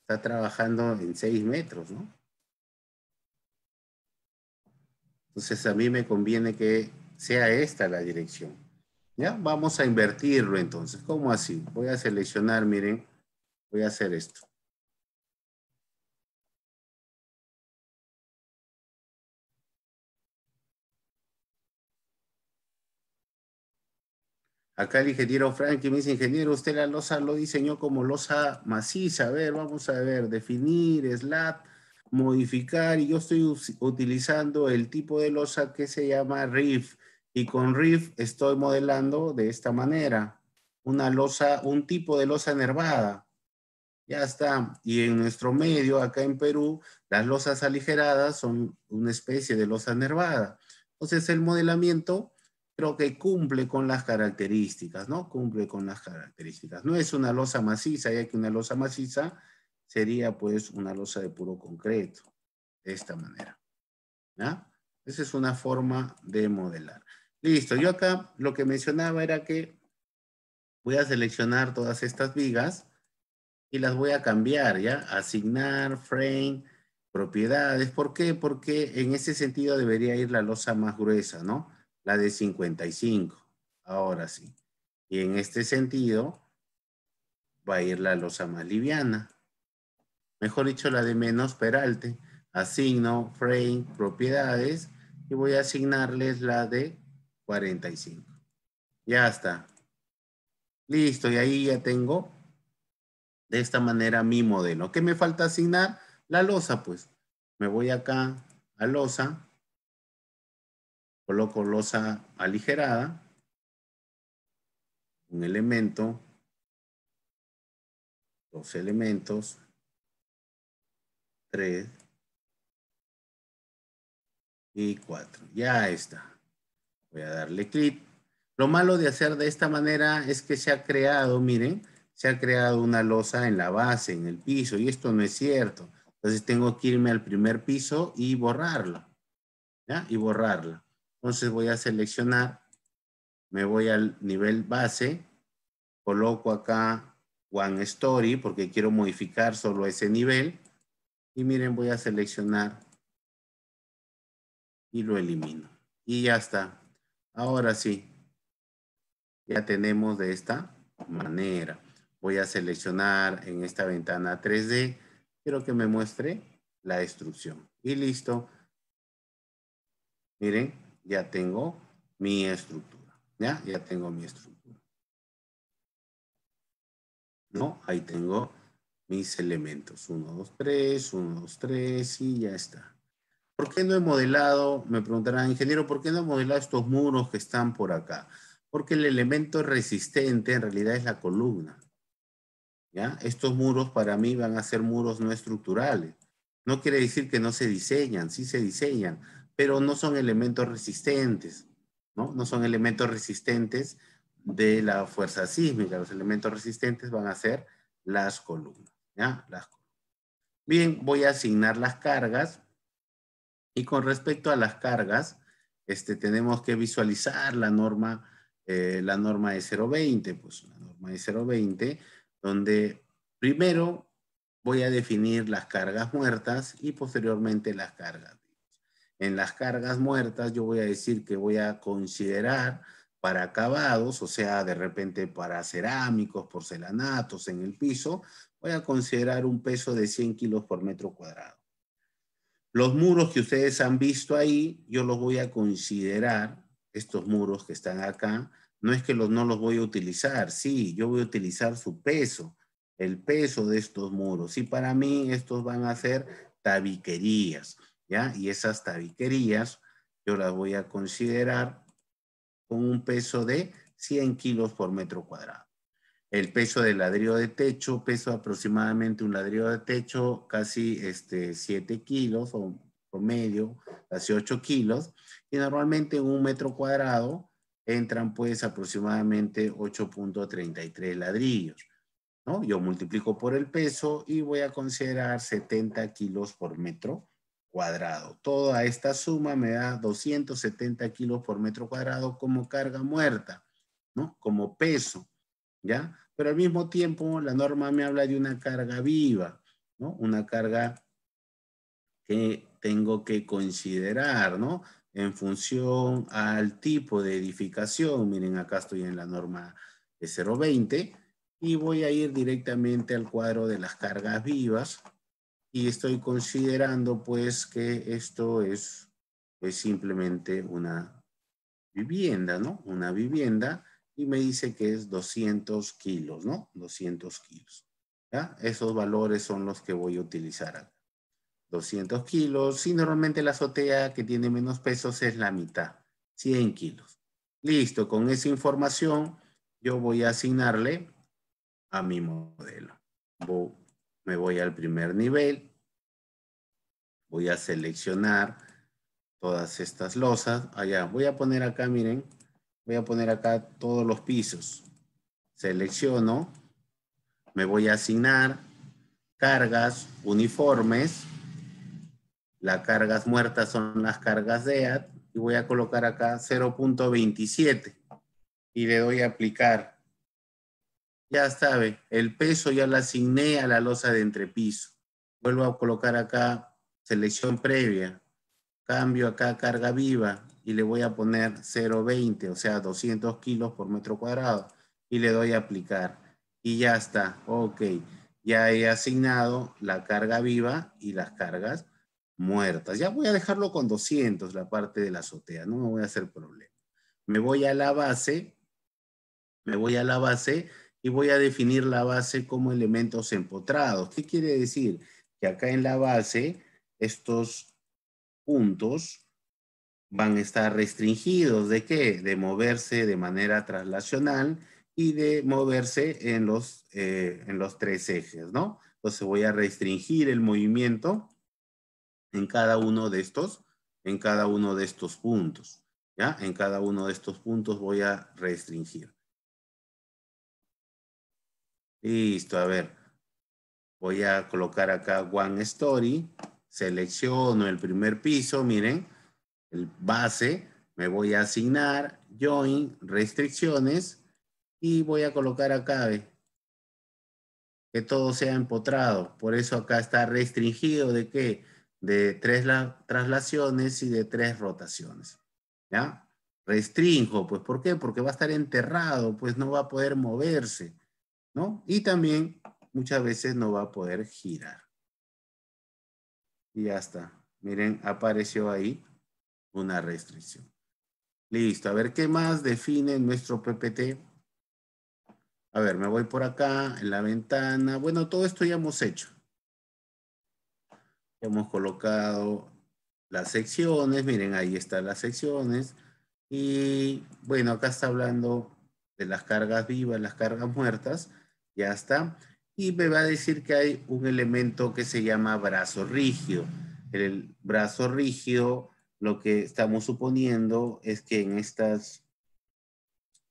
está trabajando en 6 metros, ¿no? Entonces a mí me conviene que sea esta la dirección. ¿Ya? Vamos a invertirlo entonces. ¿Cómo así? Voy a seleccionar, miren, voy a hacer esto. Acá el ingeniero Frankie me dice, ingeniero, usted la losa lo diseñó como losa maciza. A ver, vamos a ver, definir, slat modificar y yo estoy utilizando el tipo de losa que se llama RIF, y con RIF estoy modelando de esta manera una losa, un tipo de losa nervada. Ya está. Y en nuestro medio, acá en Perú, las losas aligeradas son una especie de losa nervada. Entonces el modelamiento creo que cumple con las características, ¿no? Cumple con las características. No es una losa maciza, ya que una losa maciza sería pues una losa de puro concreto, de esta manera. ¿Ya? Esa es una forma de modelar. Listo, yo acá lo que mencionaba era que voy a seleccionar todas estas vigas y las voy a cambiar, ¿ya? Asignar, frame, propiedades. ¿Por qué? Porque en ese sentido debería ir la losa más gruesa, ¿no? La de 55, ahora sí. Y en este sentido va a ir la losa más liviana mejor dicho, la de menos peralte. Asigno frame propiedades y voy a asignarles la de 45. Ya está. Listo, y ahí ya tengo de esta manera mi modelo. ¿Qué me falta asignar? La losa, pues. Me voy acá a losa. Coloco losa aligerada. Un elemento. Dos elementos 3 y 4. Ya está. Voy a darle clic. Lo malo de hacer de esta manera es que se ha creado, miren, se ha creado una losa en la base, en el piso, y esto no es cierto. Entonces tengo que irme al primer piso y borrarlo. ¿ya? Y borrarlo. Entonces voy a seleccionar, me voy al nivel base, coloco acá One Story porque quiero modificar solo ese nivel y miren, voy a seleccionar y lo elimino. Y ya está. Ahora sí, ya tenemos de esta manera. Voy a seleccionar en esta ventana 3D. Quiero que me muestre la instrucción. Y listo. Miren, ya tengo mi estructura. Ya, ya tengo mi estructura. No, ahí tengo mis elementos. 1, 2, 3, Uno, dos, 3 y ya está. ¿Por qué no he modelado? Me preguntarán, ingeniero, ¿por qué no he modelado estos muros que están por acá? Porque el elemento resistente en realidad es la columna. ¿Ya? Estos muros para mí van a ser muros no estructurales. No quiere decir que no se diseñan, sí se diseñan, pero no son elementos resistentes, ¿no? No son elementos resistentes de la fuerza sísmica. Los elementos resistentes van a ser las columnas. Las, bien, voy a asignar las cargas. Y con respecto a las cargas, este, tenemos que visualizar la norma, eh, la norma de 020, pues la norma de 020, donde primero voy a definir las cargas muertas y posteriormente las cargas En las cargas muertas yo voy a decir que voy a considerar para acabados, o sea, de repente para cerámicos, porcelanatos en el piso, Voy a considerar un peso de 100 kilos por metro cuadrado. Los muros que ustedes han visto ahí, yo los voy a considerar, estos muros que están acá, no es que los, no los voy a utilizar, sí, yo voy a utilizar su peso, el peso de estos muros. Y para mí estos van a ser tabiquerías, ¿ya? Y esas tabiquerías yo las voy a considerar con un peso de 100 kilos por metro cuadrado el peso del ladrillo de techo, peso aproximadamente un ladrillo de techo, casi este, 7 kilos o promedio, casi 8 kilos, y normalmente en un metro cuadrado entran pues aproximadamente 8.33 ladrillos. ¿no? Yo multiplico por el peso y voy a considerar 70 kilos por metro cuadrado. Toda esta suma me da 270 kilos por metro cuadrado como carga muerta, ¿no? Como peso, ¿ya? pero al mismo tiempo la norma me habla de una carga viva, ¿no? Una carga que tengo que considerar, ¿no? En función al tipo de edificación, miren, acá estoy en la norma de 020 y voy a ir directamente al cuadro de las cargas vivas y estoy considerando pues que esto es pues simplemente una vivienda, ¿no? Una vivienda y me dice que es 200 kilos, ¿no? 200 kilos. Esos valores son los que voy a utilizar 200 kilos Si normalmente la azotea que tiene menos pesos es la mitad, 100 kilos. Listo, con esa información yo voy a asignarle a mi modelo. Me voy al primer nivel, voy a seleccionar todas estas losas. Allá, voy a poner acá, miren, voy a poner acá todos los pisos. Selecciono, me voy a asignar cargas, uniformes. Las cargas muertas son las cargas DEAT y voy a colocar acá 0.27 y le doy a aplicar. Ya sabe, el peso ya lo asigné a la losa de entrepiso. Vuelvo a colocar acá selección previa. Cambio acá carga viva y le voy a poner 0,20, o sea, 200 kilos por metro cuadrado. Y le doy a aplicar. Y ya está. Ok. Ya he asignado la carga viva y las cargas muertas. Ya voy a dejarlo con 200 la parte de la azotea. No me voy a hacer problema. Me voy a la base. Me voy a la base y voy a definir la base como elementos empotrados. ¿Qué quiere decir? Que acá en la base, estos puntos van a estar restringidos de qué? De moverse de manera traslacional y de moverse en los, eh, en los tres ejes, ¿no? Entonces voy a restringir el movimiento en cada uno de estos, en cada uno de estos puntos, ¿ya? En cada uno de estos puntos voy a restringir. Listo, a ver. Voy a colocar acá One Story, selecciono el primer piso, miren, base, me voy a asignar join, restricciones, y voy a colocar acá, que todo sea empotrado. Por eso acá está restringido de qué? De tres traslaciones y de tres rotaciones. ¿Ya? Restringo, pues ¿por qué? Porque va a estar enterrado, pues no va a poder moverse, ¿no? Y también muchas veces no va a poder girar. Y ya está. Miren, apareció ahí una restricción. Listo, a ver qué más define nuestro PPT. A ver, me voy por acá, en la ventana. Bueno, todo esto ya hemos hecho. Hemos colocado las secciones, miren, ahí están las secciones. Y bueno, acá está hablando de las cargas vivas, las cargas muertas. Ya está. Y me va a decir que hay un elemento que se llama brazo rígido. El brazo rígido lo que estamos suponiendo es que en estas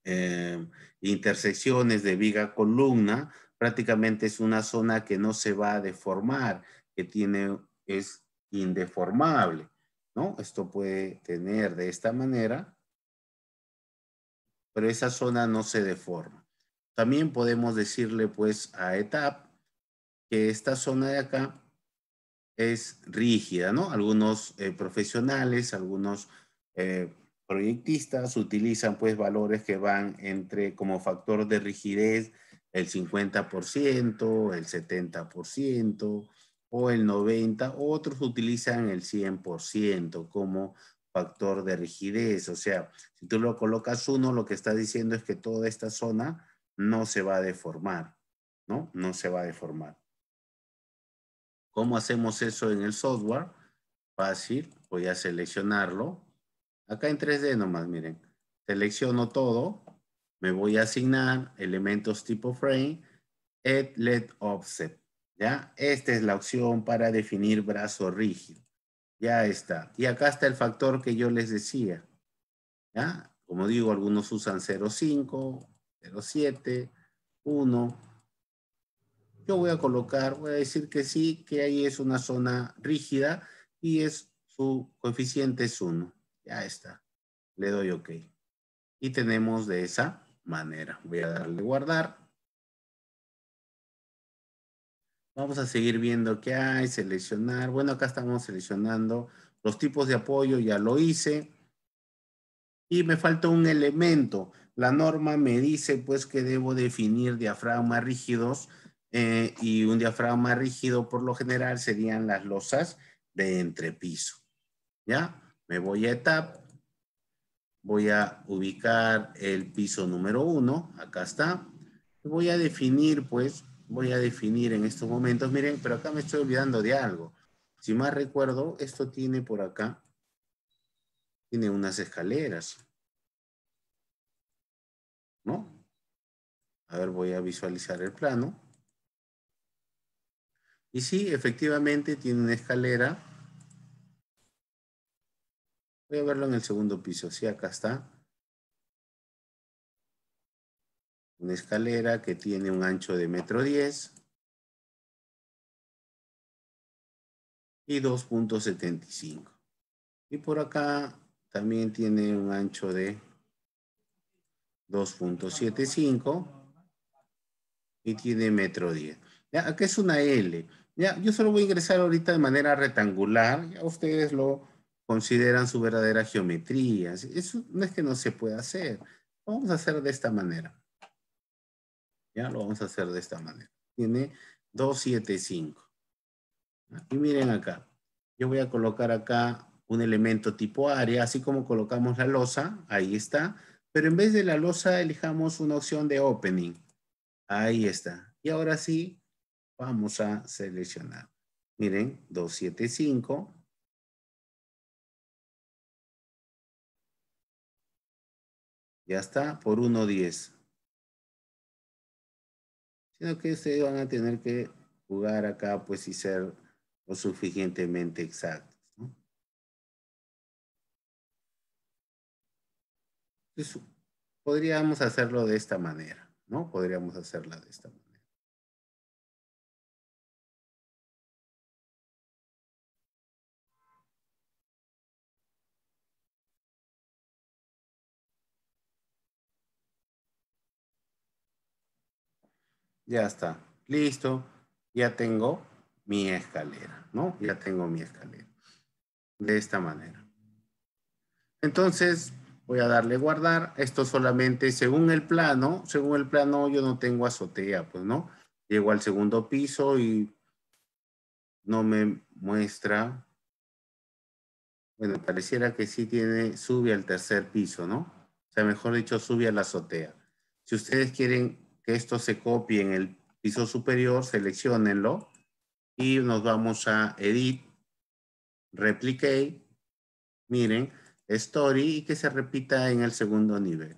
em, intersecciones de viga columna, prácticamente es una zona que no se va a deformar, que tiene, es indeformable, ¿no? Esto puede tener de esta manera, pero esa zona no se deforma. También podemos decirle pues a ETAP que esta zona de acá es rígida, ¿no? Algunos eh, profesionales, algunos eh, proyectistas utilizan pues valores que van entre como factor de rigidez el 50%, el 70% o el 90%, otros utilizan el 100% como factor de rigidez. O sea, si tú lo colocas uno, lo que está diciendo es que toda esta zona no se va a deformar, ¿no? No se va a deformar. ¿Cómo hacemos eso en el software? Fácil, voy a seleccionarlo. Acá en 3D nomás, miren. Selecciono todo, me voy a asignar elementos tipo frame, add let offset. ¿Ya? Esta es la opción para definir brazo rígido. Ya está. Y acá está el factor que yo les decía. ¿Ya? Como digo, algunos usan 0.5, 0.7, 1 yo voy a colocar, voy a decir que sí, que ahí es una zona rígida y es su coeficiente es 1. Ya está. Le doy OK. Y tenemos de esa manera. Voy a darle guardar. Vamos a seguir viendo qué hay, seleccionar. Bueno, acá estamos seleccionando los tipos de apoyo, ya lo hice. Y me falta un elemento. La norma me dice pues que debo definir diafragmas rígidos eh, y un diafragma rígido por lo general serían las losas de entrepiso. ¿Ya? Me voy a ETAP, voy a ubicar el piso número uno. acá está. Voy a definir, pues, voy a definir en estos momentos, miren, pero acá me estoy olvidando de algo. Si más recuerdo, esto tiene por acá, tiene unas escaleras. ¿No? A ver, voy a visualizar el plano. Y sí, efectivamente tiene una escalera. Voy a verlo en el segundo piso. Sí, acá está. Una escalera que tiene un ancho de metro diez. Y 2.75. Y por acá también tiene un ancho de 2.75 y tiene metro 10. Ya, es una L. Ya, yo solo voy a ingresar ahorita de manera rectangular. Ya ustedes lo consideran su verdadera geometría. Eso no es que no se pueda hacer. vamos a hacer de esta manera. Ya lo vamos a hacer de esta manera. Tiene 275. Y miren acá. Yo voy a colocar acá un elemento tipo área, así como colocamos la losa, ahí está. Pero en vez de la losa, elijamos una opción de opening. Ahí está. Y ahora sí, vamos a seleccionar. Miren, 275. Ya está, por 1.10. Sino que ustedes van a tener que jugar acá, pues, y ser lo suficientemente exactos. ¿no? Entonces, podríamos hacerlo de esta manera, ¿no? Podríamos hacerla de esta manera. Ya está. Listo. Ya tengo mi escalera, ¿no? Ya tengo mi escalera. De esta manera. Entonces, voy a darle guardar. Esto solamente según el plano, según el plano yo no tengo azotea, pues, ¿no? Llego al segundo piso y no me muestra. Bueno, pareciera que sí tiene, sube al tercer piso, ¿no? O sea, mejor dicho, sube a la azotea. Si ustedes quieren que esto se copie en el piso superior, selecciónenlo y nos vamos a Edit, Replicate, miren, Story y que se repita en el segundo nivel.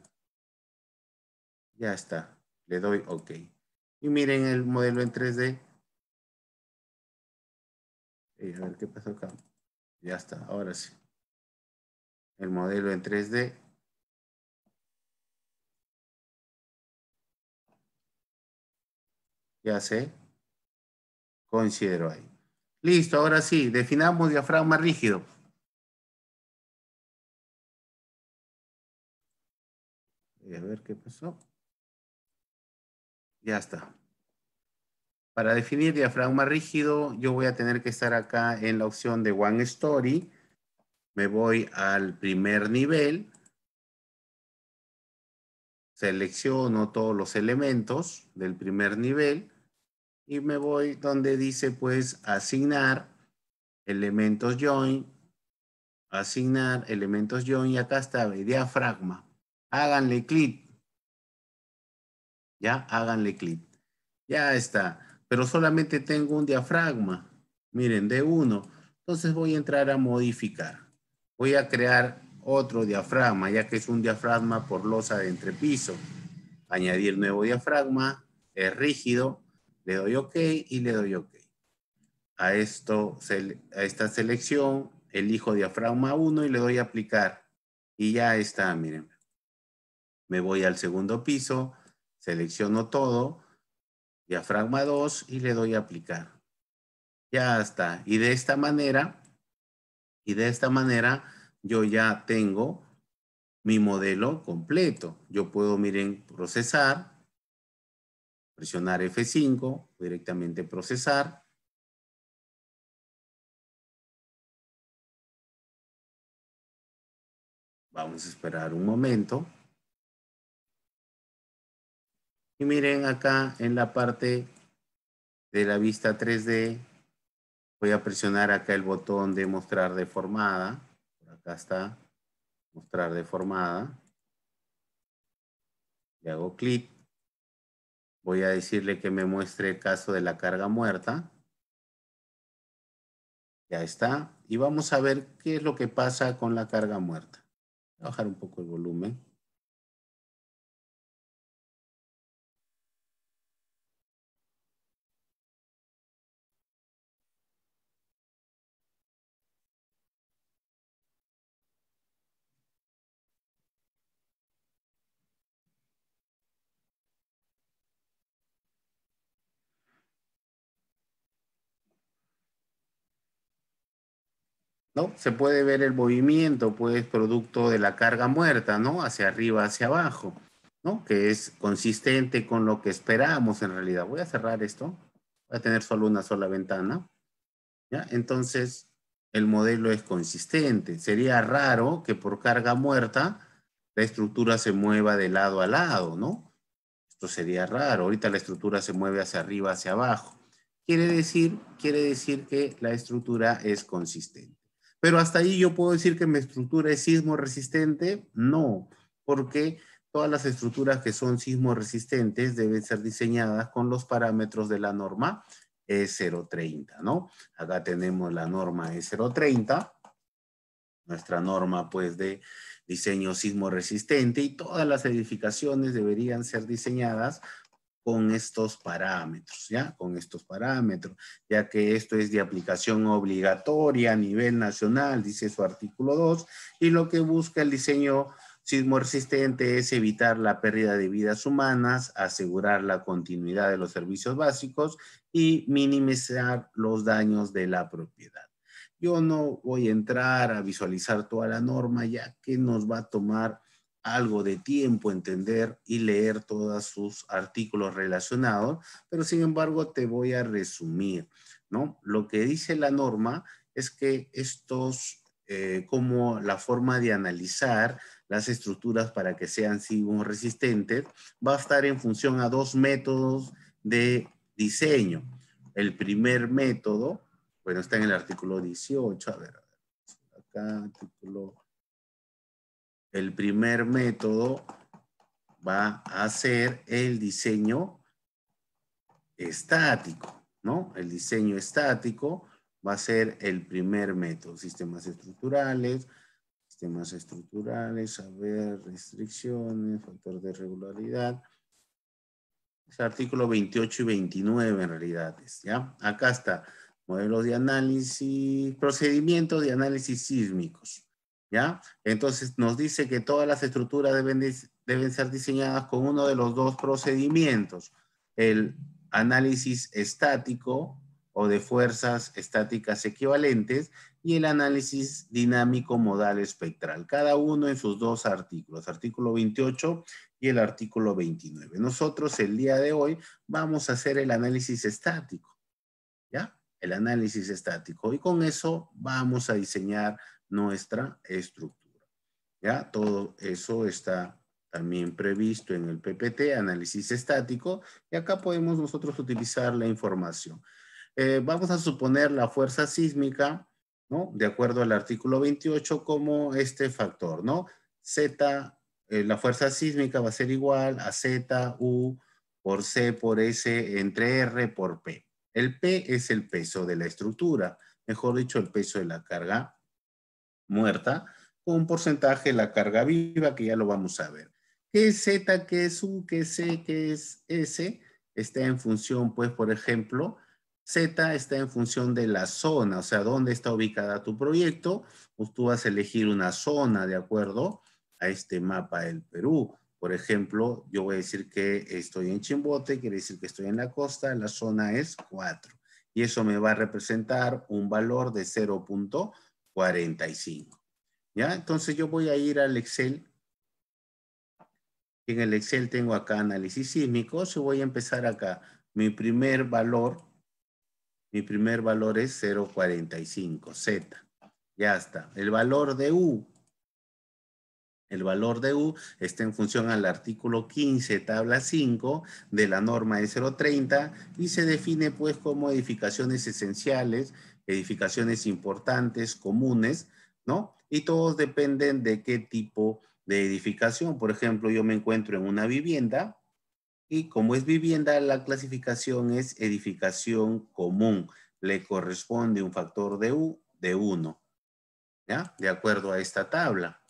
Ya está, le doy OK. Y miren el modelo en 3D. a ver qué pasó acá. Ya está, ahora sí. El modelo en 3D Ya sé. Considero ahí. Listo, ahora sí, definamos diafragma rígido. Voy a ver qué pasó. Ya está. Para definir diafragma rígido, yo voy a tener que estar acá en la opción de One Story. Me voy al primer nivel. Selecciono todos los elementos del primer nivel y me voy donde dice pues asignar elementos join, asignar elementos join y acá está diafragma. Háganle clic. Ya, háganle clic. Ya está. Pero solamente tengo un diafragma. Miren, de uno. Entonces voy a entrar a modificar. Voy a crear otro diafragma, ya que es un diafragma por losa de entrepiso. Añadir nuevo diafragma. Es rígido le doy OK y le doy OK. A, esto, a esta selección elijo diafragma 1 y le doy aplicar. Y ya está, miren. Me voy al segundo piso, selecciono todo, diafragma 2 y le doy aplicar. Ya está. Y de esta manera, y de esta manera yo ya tengo mi modelo completo. Yo puedo, miren, procesar presionar F5, directamente procesar. Vamos a esperar un momento. Y miren acá en la parte de la vista 3D, voy a presionar acá el botón de mostrar deformada. acá está, mostrar deformada. Le hago clic. Voy a decirle que me muestre el caso de la carga muerta. Ya está. Y vamos a ver qué es lo que pasa con la carga muerta. Voy a bajar un poco el volumen. ¿no? Se puede ver el movimiento, pues, producto de la carga muerta, ¿no? Hacia arriba, hacia abajo, ¿no? Que es consistente con lo que esperamos en realidad. Voy a cerrar esto. Voy a tener solo una sola ventana. ¿Ya? Entonces, el modelo es consistente. Sería raro que por carga muerta la estructura se mueva de lado a lado, ¿no? Esto sería raro. Ahorita la estructura se mueve hacia arriba, hacia abajo. Quiere decir, quiere decir que la estructura es consistente. Pero hasta ahí yo puedo decir que mi estructura es sismo resistente. No, porque todas las estructuras que son sismo resistentes deben ser diseñadas con los parámetros de la norma E030, ¿no? Acá tenemos la norma E030, nuestra norma pues de diseño sismo resistente y todas las edificaciones deberían ser diseñadas con estos parámetros, ¿ya? Con estos parámetros, ya que esto es de aplicación obligatoria a nivel nacional, dice su artículo 2, y lo que busca el diseño sismo resistente es evitar la pérdida de vidas humanas, asegurar la continuidad de los servicios básicos y minimizar los daños de la propiedad. Yo no voy a entrar a visualizar toda la norma, ya que nos va a tomar algo de tiempo entender y leer todos sus artículos relacionados, pero sin embargo te voy a resumir, ¿no? Lo que dice la norma es que estos, eh, como la forma de analizar las estructuras para que sean resistentes, va a estar en función a dos métodos de diseño. El primer método, bueno, está en el artículo 18, a ver, acá, artículo el primer método va a ser el diseño estático, ¿no? El diseño estático va a ser el primer método. Sistemas estructurales, sistemas estructurales, saber, restricciones, factor de regularidad. Es artículo 28 y 29 en realidad, ¿ya? Acá está, modelos de análisis, procedimientos de análisis sísmicos. ¿ya? Entonces nos dice que todas las estructuras deben, ser diseñadas con uno de los dos procedimientos, el análisis estático o de fuerzas estáticas equivalentes y el análisis dinámico modal espectral, cada uno en sus dos artículos, artículo 28 y el artículo 29. Nosotros el día de hoy vamos a hacer el análisis estático, ¿ya? El análisis estático y con eso vamos a diseñar nuestra estructura. Ya, todo eso está también previsto en el PPT, análisis estático, y acá podemos nosotros utilizar la información. Eh, vamos a suponer la fuerza sísmica, ¿no? De acuerdo al artículo 28 como este factor, ¿no? Z, eh, la fuerza sísmica va a ser igual a Z, U, por C, por S, entre R, por P. El P es el peso de la estructura, mejor dicho, el peso de la carga muerta, con un porcentaje de la carga viva, que ya lo vamos a ver. ¿Qué es Z, que es U, qué es C, es S? Está en función, pues, por ejemplo, Z está en función de la zona, o sea, dónde está ubicada tu proyecto, pues tú vas a elegir una zona de acuerdo a este mapa del Perú. Por ejemplo, yo voy a decir que estoy en Chimbote, quiere decir que estoy en la costa, la zona es 4. Y eso me va a representar un valor de 0.4 45. ¿Ya? Entonces yo voy a ir al Excel. En el Excel tengo acá análisis sísmico, y voy a empezar acá. Mi primer valor, mi primer valor es 0.45, Z. Ya está. El valor de U, el valor de U está en función al artículo 15, tabla 5 de la norma de 030 y se define pues como edificaciones esenciales edificaciones importantes, comunes, ¿no? Y todos dependen de qué tipo de edificación. Por ejemplo, yo me encuentro en una vivienda y como es vivienda, la clasificación es edificación común. Le corresponde un factor de U de 1, ¿ya? De acuerdo a esta tabla.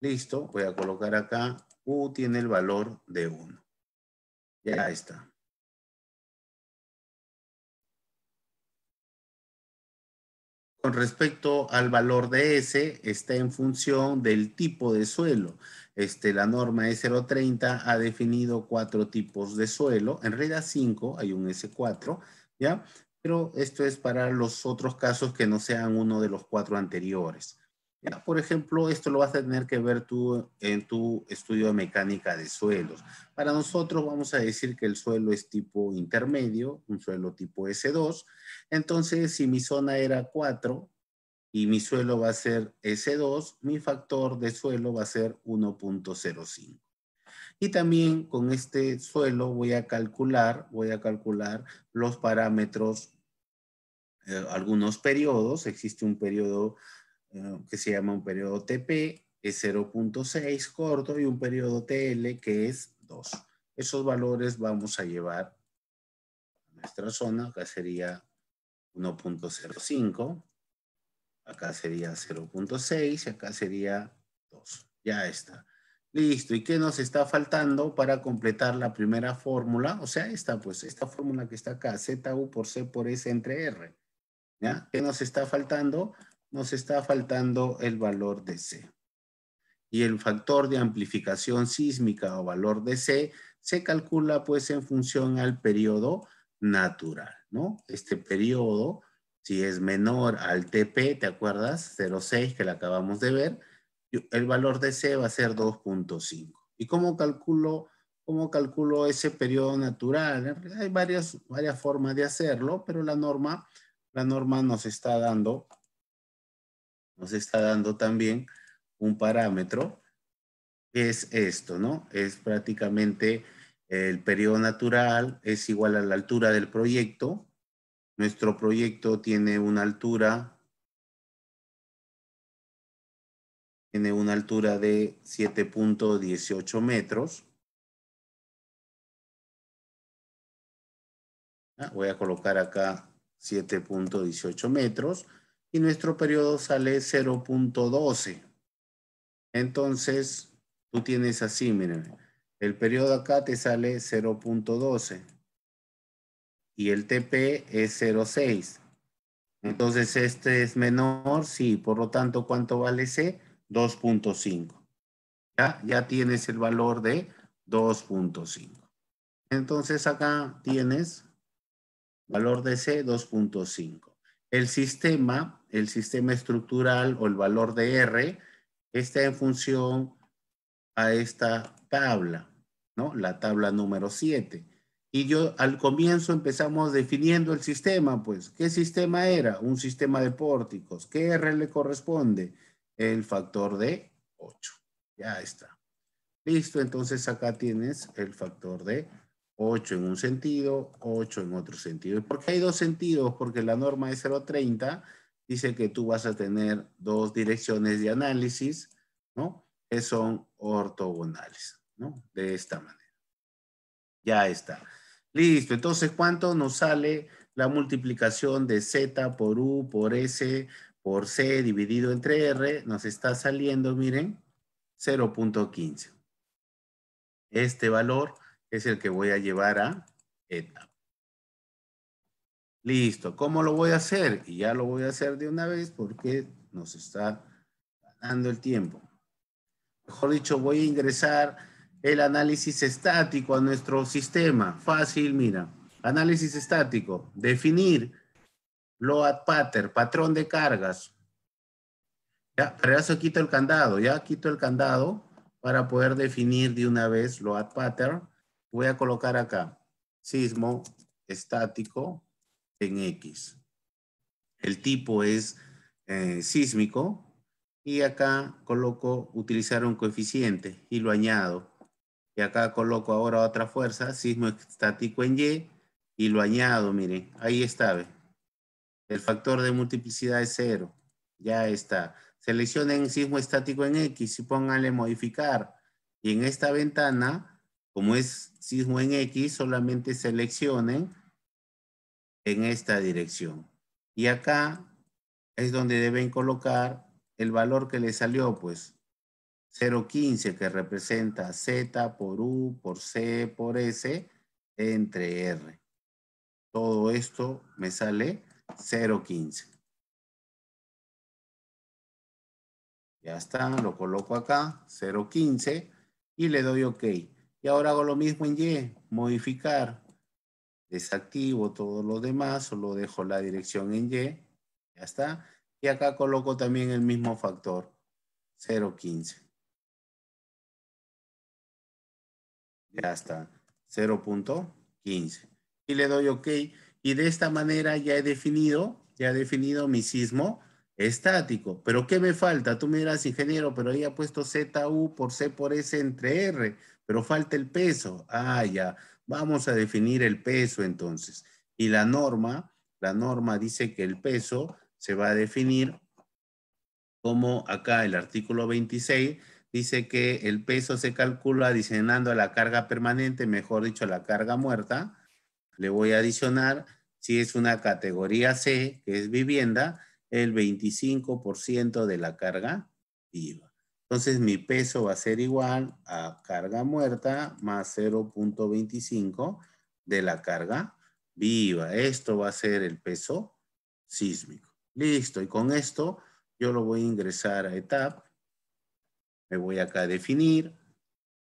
Listo, voy a colocar acá U tiene el valor de 1. Ya está. con respecto al valor de S está en función del tipo de suelo. Este, la norma E030 ha definido cuatro tipos de suelo, en realidad cinco, hay un S4, ¿ya? Pero esto es para los otros casos que no sean uno de los cuatro anteriores por ejemplo, esto lo vas a tener que ver tú en tu estudio de mecánica de suelos. Para nosotros vamos a decir que el suelo es tipo intermedio, un suelo tipo S2. Entonces, si mi zona era 4 y mi suelo va a ser S2, mi factor de suelo va a ser 1.05. Y también con este suelo voy a calcular, voy a calcular los parámetros, eh, algunos periodos. Existe un periodo eh, que se llama un periodo TP, es 0.6 corto y un periodo TL que es 2. Esos valores vamos a llevar a nuestra zona, acá sería 1.05, acá sería 0.6 y acá sería 2. Ya está. Listo. ¿Y qué nos está faltando para completar la primera fórmula? O sea, esta, pues, esta fórmula que está acá, ZU por C por S entre R. ¿Ya? ¿Qué nos está faltando? nos está faltando el valor de C. Y el factor de amplificación sísmica o valor de C se calcula pues en función al periodo natural, ¿no? Este periodo, si es menor al TP, ¿te acuerdas? 0,6 que la acabamos de ver, el valor de C va a ser 2.5. ¿Y cómo calculo, cómo calculo ese periodo natural? hay varias, varias formas de hacerlo, pero la norma, la norma nos está dando nos está dando también un parámetro, que es esto, ¿no? Es prácticamente el periodo natural, es igual a la altura del proyecto. Nuestro proyecto tiene una altura, tiene una altura de 7.18 metros. Ah, voy a colocar acá 7.18 metros y nuestro periodo sale 0.12. Entonces, tú tienes así, miren, el periodo acá te sale 0.12 y el TP es 0.6. Entonces, este es menor, sí, por lo tanto, ¿cuánto vale C? 2.5. ¿Ya? ya tienes el valor de 2.5. Entonces, acá tienes valor de C 2.5 el sistema, el sistema estructural o el valor de R está en función a esta tabla, ¿no? La tabla número 7. Y yo al comienzo empezamos definiendo el sistema, pues, ¿qué sistema era? Un sistema de pórticos. ¿Qué R le corresponde? El factor de 8. Ya está. Listo, entonces acá tienes el factor de 8 en un sentido, 8 en otro sentido. ¿Y por qué hay dos sentidos? Porque la norma de 030 dice que tú vas a tener dos direcciones de análisis, ¿no? Que son ortogonales, ¿no? De esta manera. Ya está. Listo. Entonces, ¿cuánto nos sale la multiplicación de Z por U por S por C dividido entre R? Nos está saliendo, miren, 0.15. Este valor es el que voy a llevar a eta. Listo, ¿cómo lo voy a hacer? Y ya lo voy a hacer de una vez porque nos está ganando el tiempo. Mejor dicho, voy a ingresar el análisis estático a nuestro sistema. Fácil, mira. Análisis estático, definir load pattern, patrón de cargas. Ya, para eso quito el candado, ya quito el candado para poder definir de una vez load pattern voy a colocar acá sismo estático en X. El tipo es eh, sísmico y acá coloco utilizar un coeficiente y lo añado. Y acá coloco ahora otra fuerza, sismo estático en Y y lo añado, miren, ahí está. El factor de multiplicidad es cero. Ya está. Seleccionen sismo estático en X y pónganle modificar. Y en esta ventana como es sismo en X, solamente seleccionen en esta dirección. Y acá es donde deben colocar el valor que les salió, pues 0.15 que representa Z por U, por C, por S, entre R. Todo esto me sale 0.15. Ya está, lo coloco acá, 0.15 y le doy OK. Y ahora hago lo mismo en Y, modificar, desactivo todo lo demás, solo dejo la dirección en Y, ya está. Y acá coloco también el mismo factor, 0.15. Ya está, 0.15. Y le doy OK. Y de esta manera ya he definido, ya he definido mi sismo estático. Pero ¿qué me falta? Tú me dirás, ingeniero, pero ahí ha puesto ZU por C por S entre R pero falta el peso. Ah, ya, vamos a definir el peso entonces. Y la norma, la norma dice que el peso se va a definir como acá el artículo 26 dice que el peso se calcula adicionando a la carga permanente, mejor dicho, a la carga muerta. Le voy a adicionar, si es una categoría C, que es vivienda, el 25% de la carga viva. Entonces mi peso va a ser igual a carga muerta más 0.25 de la carga viva. Esto va a ser el peso sísmico. Listo, y con esto yo lo voy a ingresar a ETAP. Me voy acá a definir,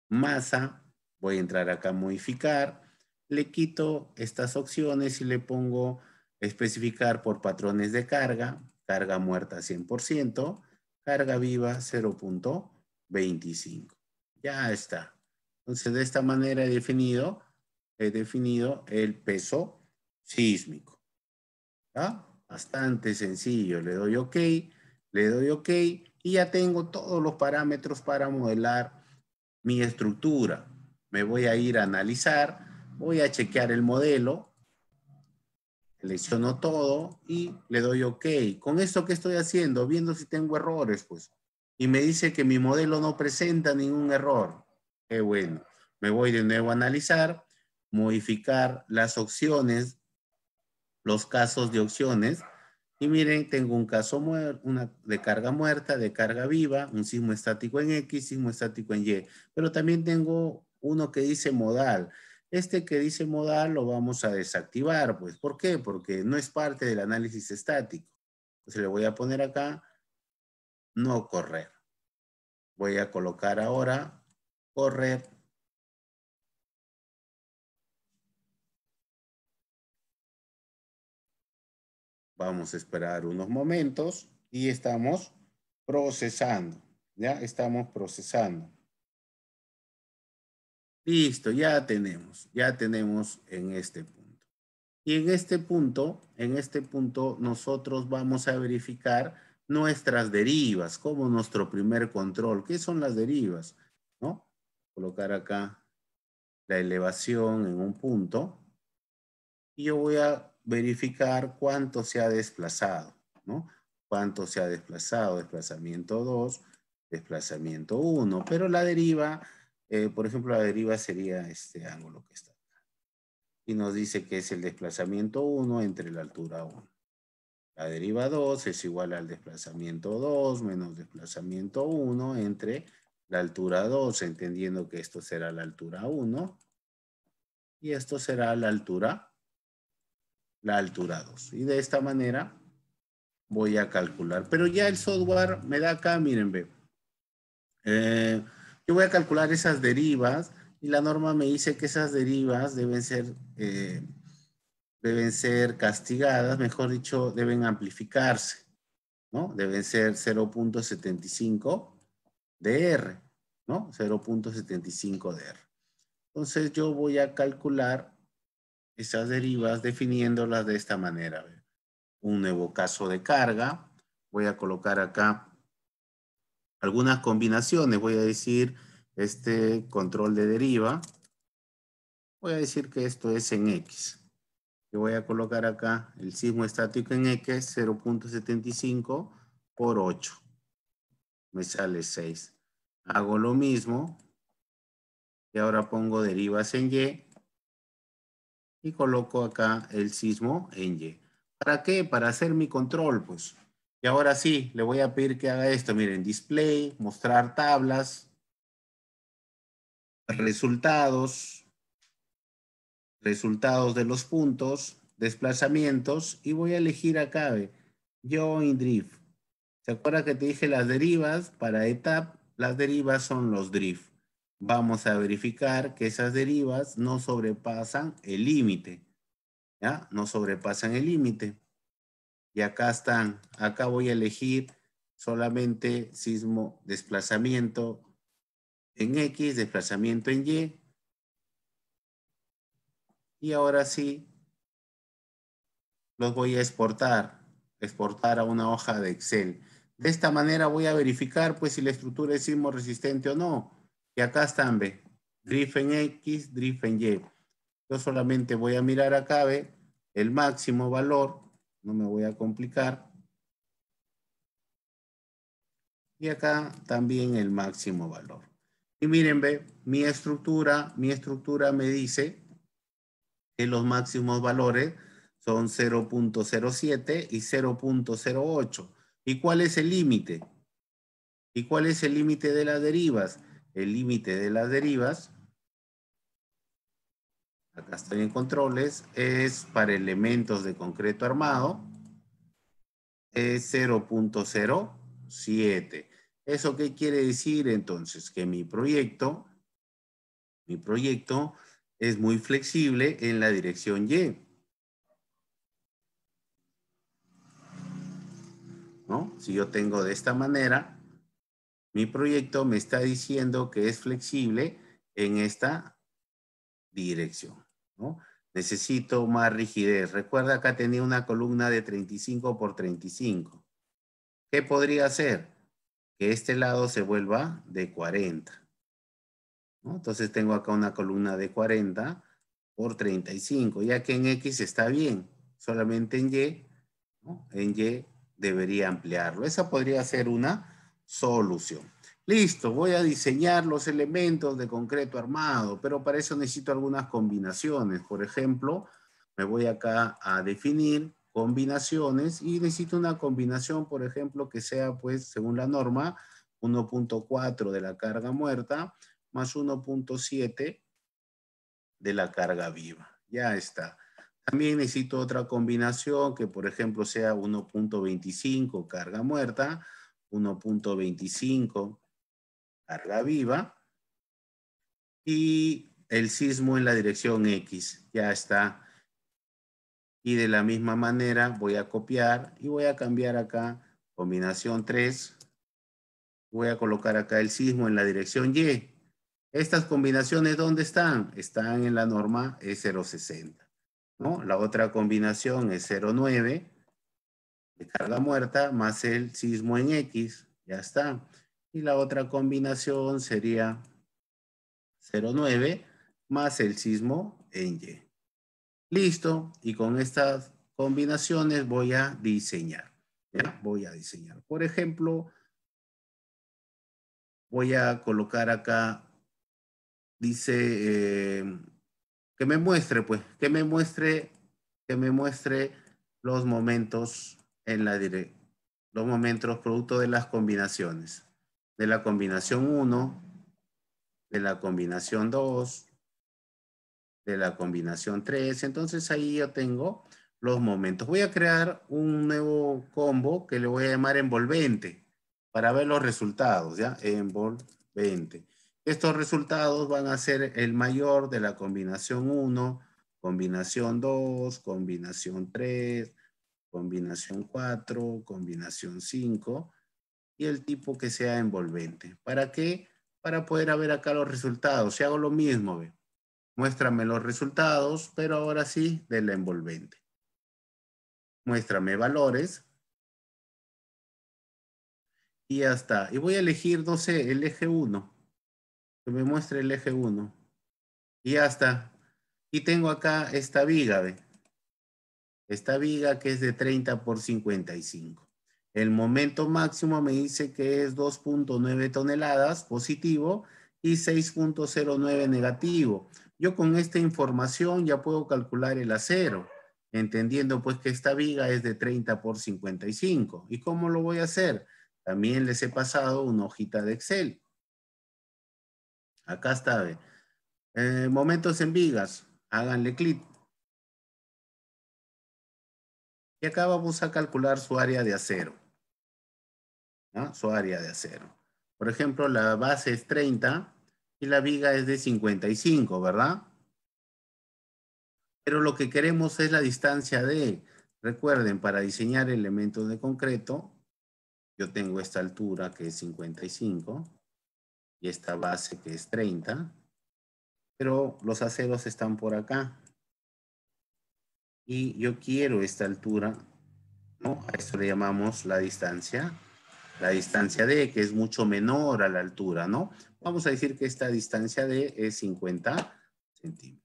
masa, voy a entrar acá a modificar. Le quito estas opciones y le pongo especificar por patrones de carga, carga muerta 100% carga viva 0.25. Ya está. Entonces, de esta manera he definido, he definido el peso sísmico. Bastante sencillo. Le doy OK, le doy OK y ya tengo todos los parámetros para modelar mi estructura. Me voy a ir a analizar, voy a chequear el modelo selecciono todo y le doy OK. Con esto que estoy haciendo, viendo si tengo errores, pues. Y me dice que mi modelo no presenta ningún error. Qué bueno. Me voy de nuevo a analizar, modificar las opciones, los casos de opciones. Y miren, tengo un caso una de carga muerta, de carga viva, un sismo estático en X, sismo estático en Y. Pero también tengo uno que dice modal. Este que dice modal lo vamos a desactivar, pues. ¿Por qué? Porque no es parte del análisis estático. Se le voy a poner acá, no correr. Voy a colocar ahora, correr. Vamos a esperar unos momentos y estamos procesando. Ya estamos procesando. Listo, ya tenemos, ya tenemos en este punto. Y en este punto, en este punto nosotros vamos a verificar nuestras derivas, como nuestro primer control. ¿Qué son las derivas? ¿No? Colocar acá la elevación en un punto. Y yo voy a verificar cuánto se ha desplazado, ¿no? Cuánto se ha desplazado, desplazamiento 2, desplazamiento 1. Pero la deriva eh, por ejemplo, la deriva sería este ángulo que está acá. Y nos dice que es el desplazamiento 1 entre la altura 1. La deriva 2 es igual al desplazamiento 2 menos desplazamiento 1 entre la altura 2, entendiendo que esto será la altura 1 y esto será la altura la altura 2. Y de esta manera voy a calcular. Pero ya el software me da acá, miren, ve. Eh, yo voy a calcular esas derivas y la norma me dice que esas derivas deben ser, eh, deben ser castigadas, mejor dicho, deben amplificarse, ¿no? Deben ser 0.75 de R, ¿no? 0.75 de R. Entonces yo voy a calcular esas derivas definiéndolas de esta manera. Un nuevo caso de carga. Voy a colocar acá algunas combinaciones. Voy a decir este control de deriva. Voy a decir que esto es en X. Yo voy a colocar acá el sismo estático en X, 0.75 por 8. Me sale 6. Hago lo mismo. Y ahora pongo derivas en Y. Y coloco acá el sismo en Y. ¿Para qué? Para hacer mi control, pues. Y ahora sí, le voy a pedir que haga esto. Miren, display, mostrar tablas, resultados, resultados de los puntos, desplazamientos. Y voy a elegir acá, join drift. ¿Se acuerda que te dije las derivas? Para ETAP, las derivas son los drift. Vamos a verificar que esas derivas no sobrepasan el límite. ¿Ya? No sobrepasan el límite y acá están. Acá voy a elegir solamente sismo desplazamiento en X, desplazamiento en Y. Y ahora sí, los voy a exportar, exportar a una hoja de Excel. De esta manera voy a verificar pues si la estructura es sismo resistente o no. Y acá están, ve, drift en X, drift en Y. Yo solamente voy a mirar acá, ve, el máximo valor no me voy a complicar. Y acá también el máximo valor. Y miren, ve, mi estructura, mi estructura me dice que los máximos valores son 0.07 y 0.08. ¿Y cuál es el límite? ¿Y cuál es el límite de las derivas? El límite de las derivas acá estoy en controles, es para elementos de concreto armado, es eh, 0.07. ¿Eso qué quiere decir entonces? Que mi proyecto, mi proyecto es muy flexible en la dirección Y. ¿No? Si yo tengo de esta manera, mi proyecto me está diciendo que es flexible en esta dirección. Necesito más rigidez. Recuerda acá tenía una columna de 35 por 35. ¿Qué podría hacer? Que este lado se vuelva de 40. Entonces tengo acá una columna de 40 por 35, ya que en X está bien, solamente en Y, en Y debería ampliarlo. Esa podría ser una solución. Listo, voy a diseñar los elementos de concreto armado, pero para eso necesito algunas combinaciones. Por ejemplo, me voy acá a definir combinaciones y necesito una combinación, por ejemplo, que sea, pues, según la norma, 1.4 de la carga muerta más 1.7 de la carga viva. Ya está. También necesito otra combinación que, por ejemplo, sea 1.25 carga muerta, 1.25 carga viva, y el sismo en la dirección X, ya está. Y de la misma manera voy a copiar y voy a cambiar acá combinación 3. Voy a colocar acá el sismo en la dirección Y. Estas combinaciones, ¿dónde están? Están en la norma E060. ¿no? La otra combinación es 09 de carga muerta más el sismo en X. Ya está. Y la otra combinación sería 0,9 más el sismo en Y. Listo. Y con estas combinaciones voy a diseñar. Voy a diseñar. Por ejemplo, voy a colocar acá, dice, eh, que me muestre, pues, que me muestre, que me muestre los momentos en la dirección, los momentos producto de las combinaciones de la combinación 1, de la combinación 2, de la combinación 3. Entonces ahí yo tengo los momentos. Voy a crear un nuevo combo que le voy a llamar envolvente para ver los resultados, ¿ya? Envolvente. Estos resultados van a ser el mayor de la combinación 1, combinación 2, combinación 3, combinación 4, combinación 5 y el tipo que sea envolvente. ¿Para qué? Para poder ver acá los resultados. Si hago lo mismo, ve. muéstrame los resultados, pero ahora sí del envolvente. Muéstrame valores. Y ya está. Y voy a elegir, no sé, el eje 1. Que me muestre el eje 1. Y ya está. Y tengo acá esta viga, ve. Esta viga que es de 30 por 55. El momento máximo me dice que es 2.9 toneladas positivo y 6.09 negativo. Yo con esta información ya puedo calcular el acero, entendiendo pues que esta viga es de 30 por 55. ¿Y cómo lo voy a hacer? También les he pasado una hojita de Excel. Acá está. Eh, momentos en vigas. Háganle clic. Y acá vamos a calcular su área de acero su área de acero. Por ejemplo, la base es 30 y la viga es de 55, ¿verdad? Pero lo que queremos es la distancia de, recuerden, para diseñar elementos de concreto, yo tengo esta altura que es 55 y esta base que es 30, pero los aceros están por acá. Y yo quiero esta altura, ¿no? A esto le llamamos la distancia la distancia D, que es mucho menor a la altura, ¿no? Vamos a decir que esta distancia D es 50 centímetros.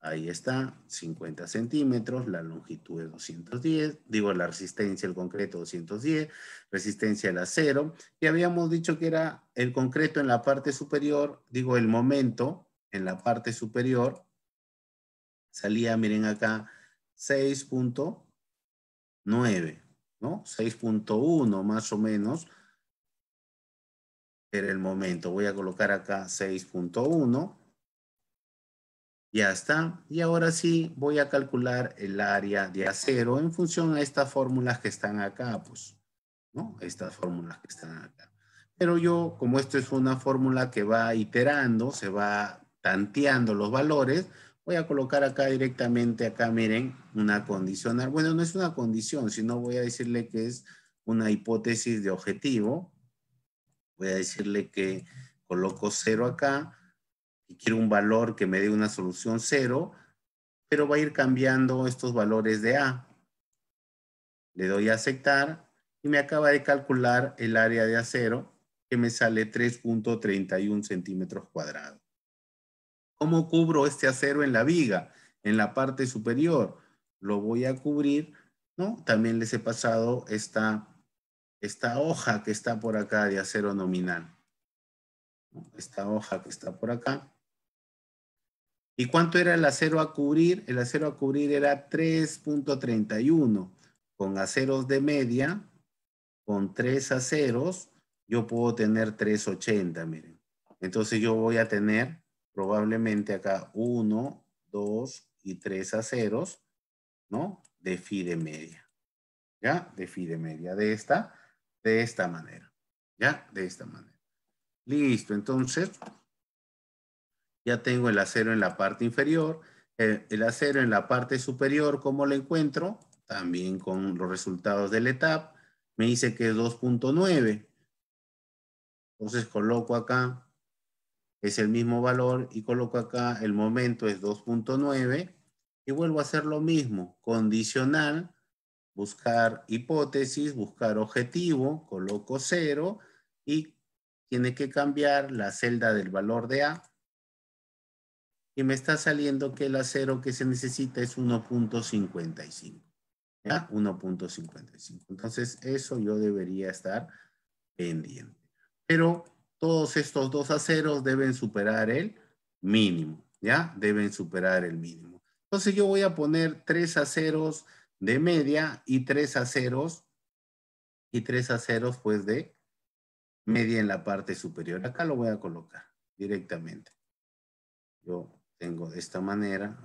Ahí está, 50 centímetros, la longitud es 210, digo la resistencia del concreto 210, resistencia la acero, y habíamos dicho que era el concreto en la parte superior, digo el momento en la parte superior, salía, miren acá, 6.9. ¿no? 6.1 más o menos era el momento. Voy a colocar acá 6.1. Ya está. Y ahora sí voy a calcular el área de acero en función a estas fórmulas que están acá, pues, ¿no? Estas fórmulas que están acá. Pero yo, como esto es una fórmula que va iterando, se va tanteando los valores, voy a colocar acá directamente, acá miren, una condicional. Bueno, no es una condición, sino voy a decirle que es una hipótesis de objetivo. Voy a decirle que coloco cero acá y quiero un valor que me dé una solución cero, pero va a ir cambiando estos valores de A. Le doy a aceptar y me acaba de calcular el área de acero que me sale 3.31 centímetros cuadrados. ¿Cómo cubro este acero en la viga, en la parte superior? Lo voy a cubrir, ¿no? También les he pasado esta, esta hoja que está por acá de acero nominal. Esta hoja que está por acá. ¿Y cuánto era el acero a cubrir? El acero a cubrir era 3.31. Con aceros de media, con tres aceros, yo puedo tener 3.80, miren. Entonces yo voy a tener probablemente acá 1, 2 y 3 aceros, ¿no? De fide de media. ¿Ya? De phi de media. De esta, de esta manera. ¿Ya? De esta manera. Listo, entonces ya tengo el acero en la parte inferior, el, eh, el acero en la parte superior, ¿cómo lo encuentro? También con los resultados del ETAP, me dice que es 2.9. Entonces coloco acá es el mismo valor y coloco acá el momento es 2.9 y vuelvo a hacer lo mismo, condicional, buscar hipótesis, buscar objetivo, coloco 0 y tiene que cambiar la celda del valor de A y me está saliendo que el acero que se necesita es 1.55. ¿Ya? 1.55. Entonces, eso yo debería estar pendiente. Pero todos estos dos aceros deben superar el mínimo, ¿ya? Deben superar el mínimo. Entonces yo voy a poner tres aceros de media y tres aceros y tres aceros pues de media en la parte superior. Acá lo voy a colocar directamente. Yo tengo de esta manera.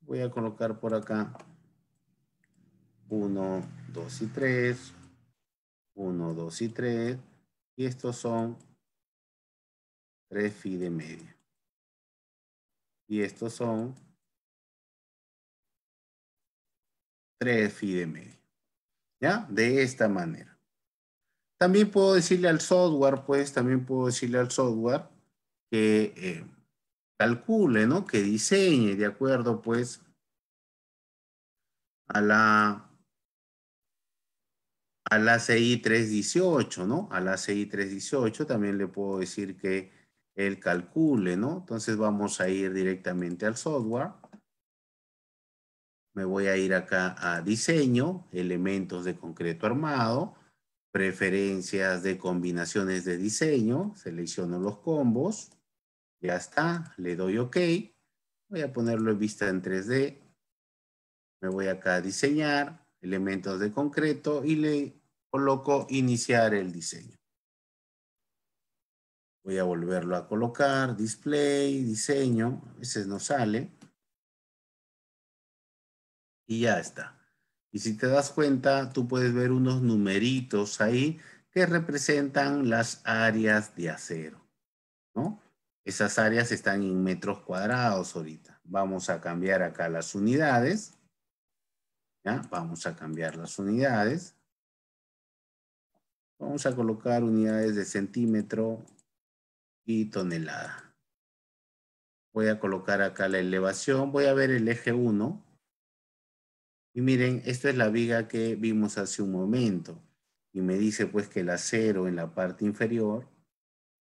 Voy a colocar por acá 1, 2 y 3, 1, 2 y 3, y estos son 3 fi de media. Y estos son 3 fi de media. ¿Ya? De esta manera. También puedo decirle al software, pues, también puedo decirle al software que eh, calcule, ¿no? Que diseñe de acuerdo, pues, a la a la ci 318, ¿no? A la ci 318 también le puedo decir que él calcule, ¿no? Entonces vamos a ir directamente al software. Me voy a ir acá a diseño, elementos de concreto armado, preferencias de combinaciones de diseño, selecciono los combos, ya está, le doy OK. Voy a ponerlo en vista en 3D. Me voy acá a diseñar, elementos de concreto y le coloco iniciar el diseño. Voy a volverlo a colocar, display, diseño, a veces no sale. Y ya está. Y si te das cuenta, tú puedes ver unos numeritos ahí que representan las áreas de acero, ¿no? Esas áreas están en metros cuadrados ahorita. Vamos a cambiar acá las unidades. Vamos a cambiar las unidades. Vamos a colocar unidades de centímetro y tonelada. Voy a colocar acá la elevación. Voy a ver el eje 1. Y miren, esta es la viga que vimos hace un momento. Y me dice pues que el acero en la parte inferior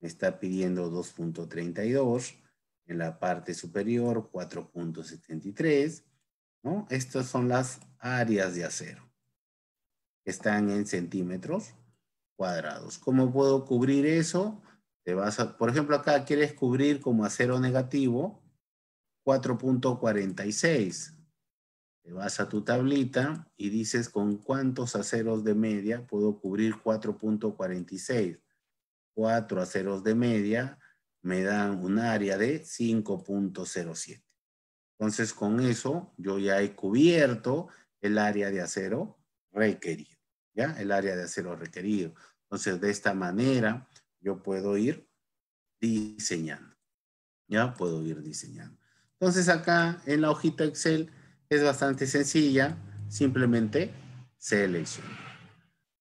me está pidiendo 2.32. En la parte superior 4.73. ¿no? Estas son las áreas de acero. Están en centímetros cuadrados. ¿Cómo puedo cubrir eso? Te vas por ejemplo, acá quieres cubrir como acero negativo 4.46. Te vas a tu tablita y dices con cuántos aceros de media puedo cubrir 4.46. Cuatro aceros de media me dan un área de 5.07. Entonces, con eso yo ya he cubierto el área de acero requerido. ¿ya? El área de acero requerido. Entonces, de esta manera, yo puedo ir diseñando, ¿ya? Puedo ir diseñando. Entonces, acá en la hojita Excel es bastante sencilla, simplemente selecciono.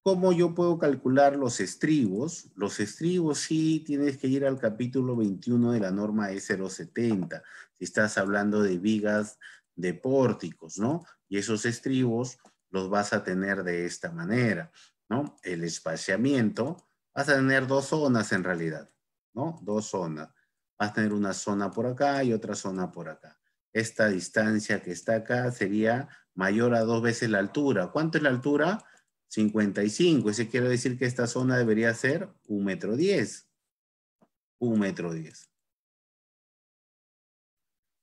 ¿Cómo yo puedo calcular los estribos? Los estribos sí tienes que ir al capítulo 21 de la norma E070, si estás hablando de vigas de pórticos, ¿no? Y esos estribos los vas a tener de esta manera, ¿no? El espaciamiento, vas a tener dos zonas en realidad, ¿no? Dos zonas. Vas a tener una zona por acá y otra zona por acá. Esta distancia que está acá sería mayor a dos veces la altura. ¿Cuánto es la altura? 55. Eso quiere decir que esta zona debería ser un metro diez. Un metro diez.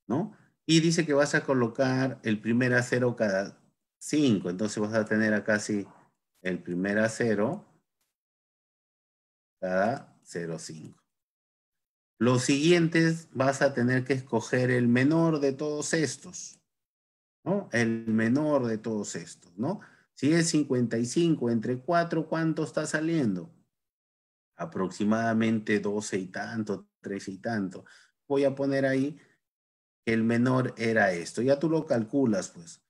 ¿No? Y dice que vas a colocar el primer acero cada 5. Entonces vas a tener acá, casi el primer 0 cada 0,5. Los siguientes vas a tener que escoger el menor de todos estos, ¿no? El menor de todos estos, ¿no? Si es 55 entre 4, ¿cuánto está saliendo? Aproximadamente 12 y tanto, 3 y tanto. Voy a poner ahí que el menor era esto. Ya tú lo calculas, pues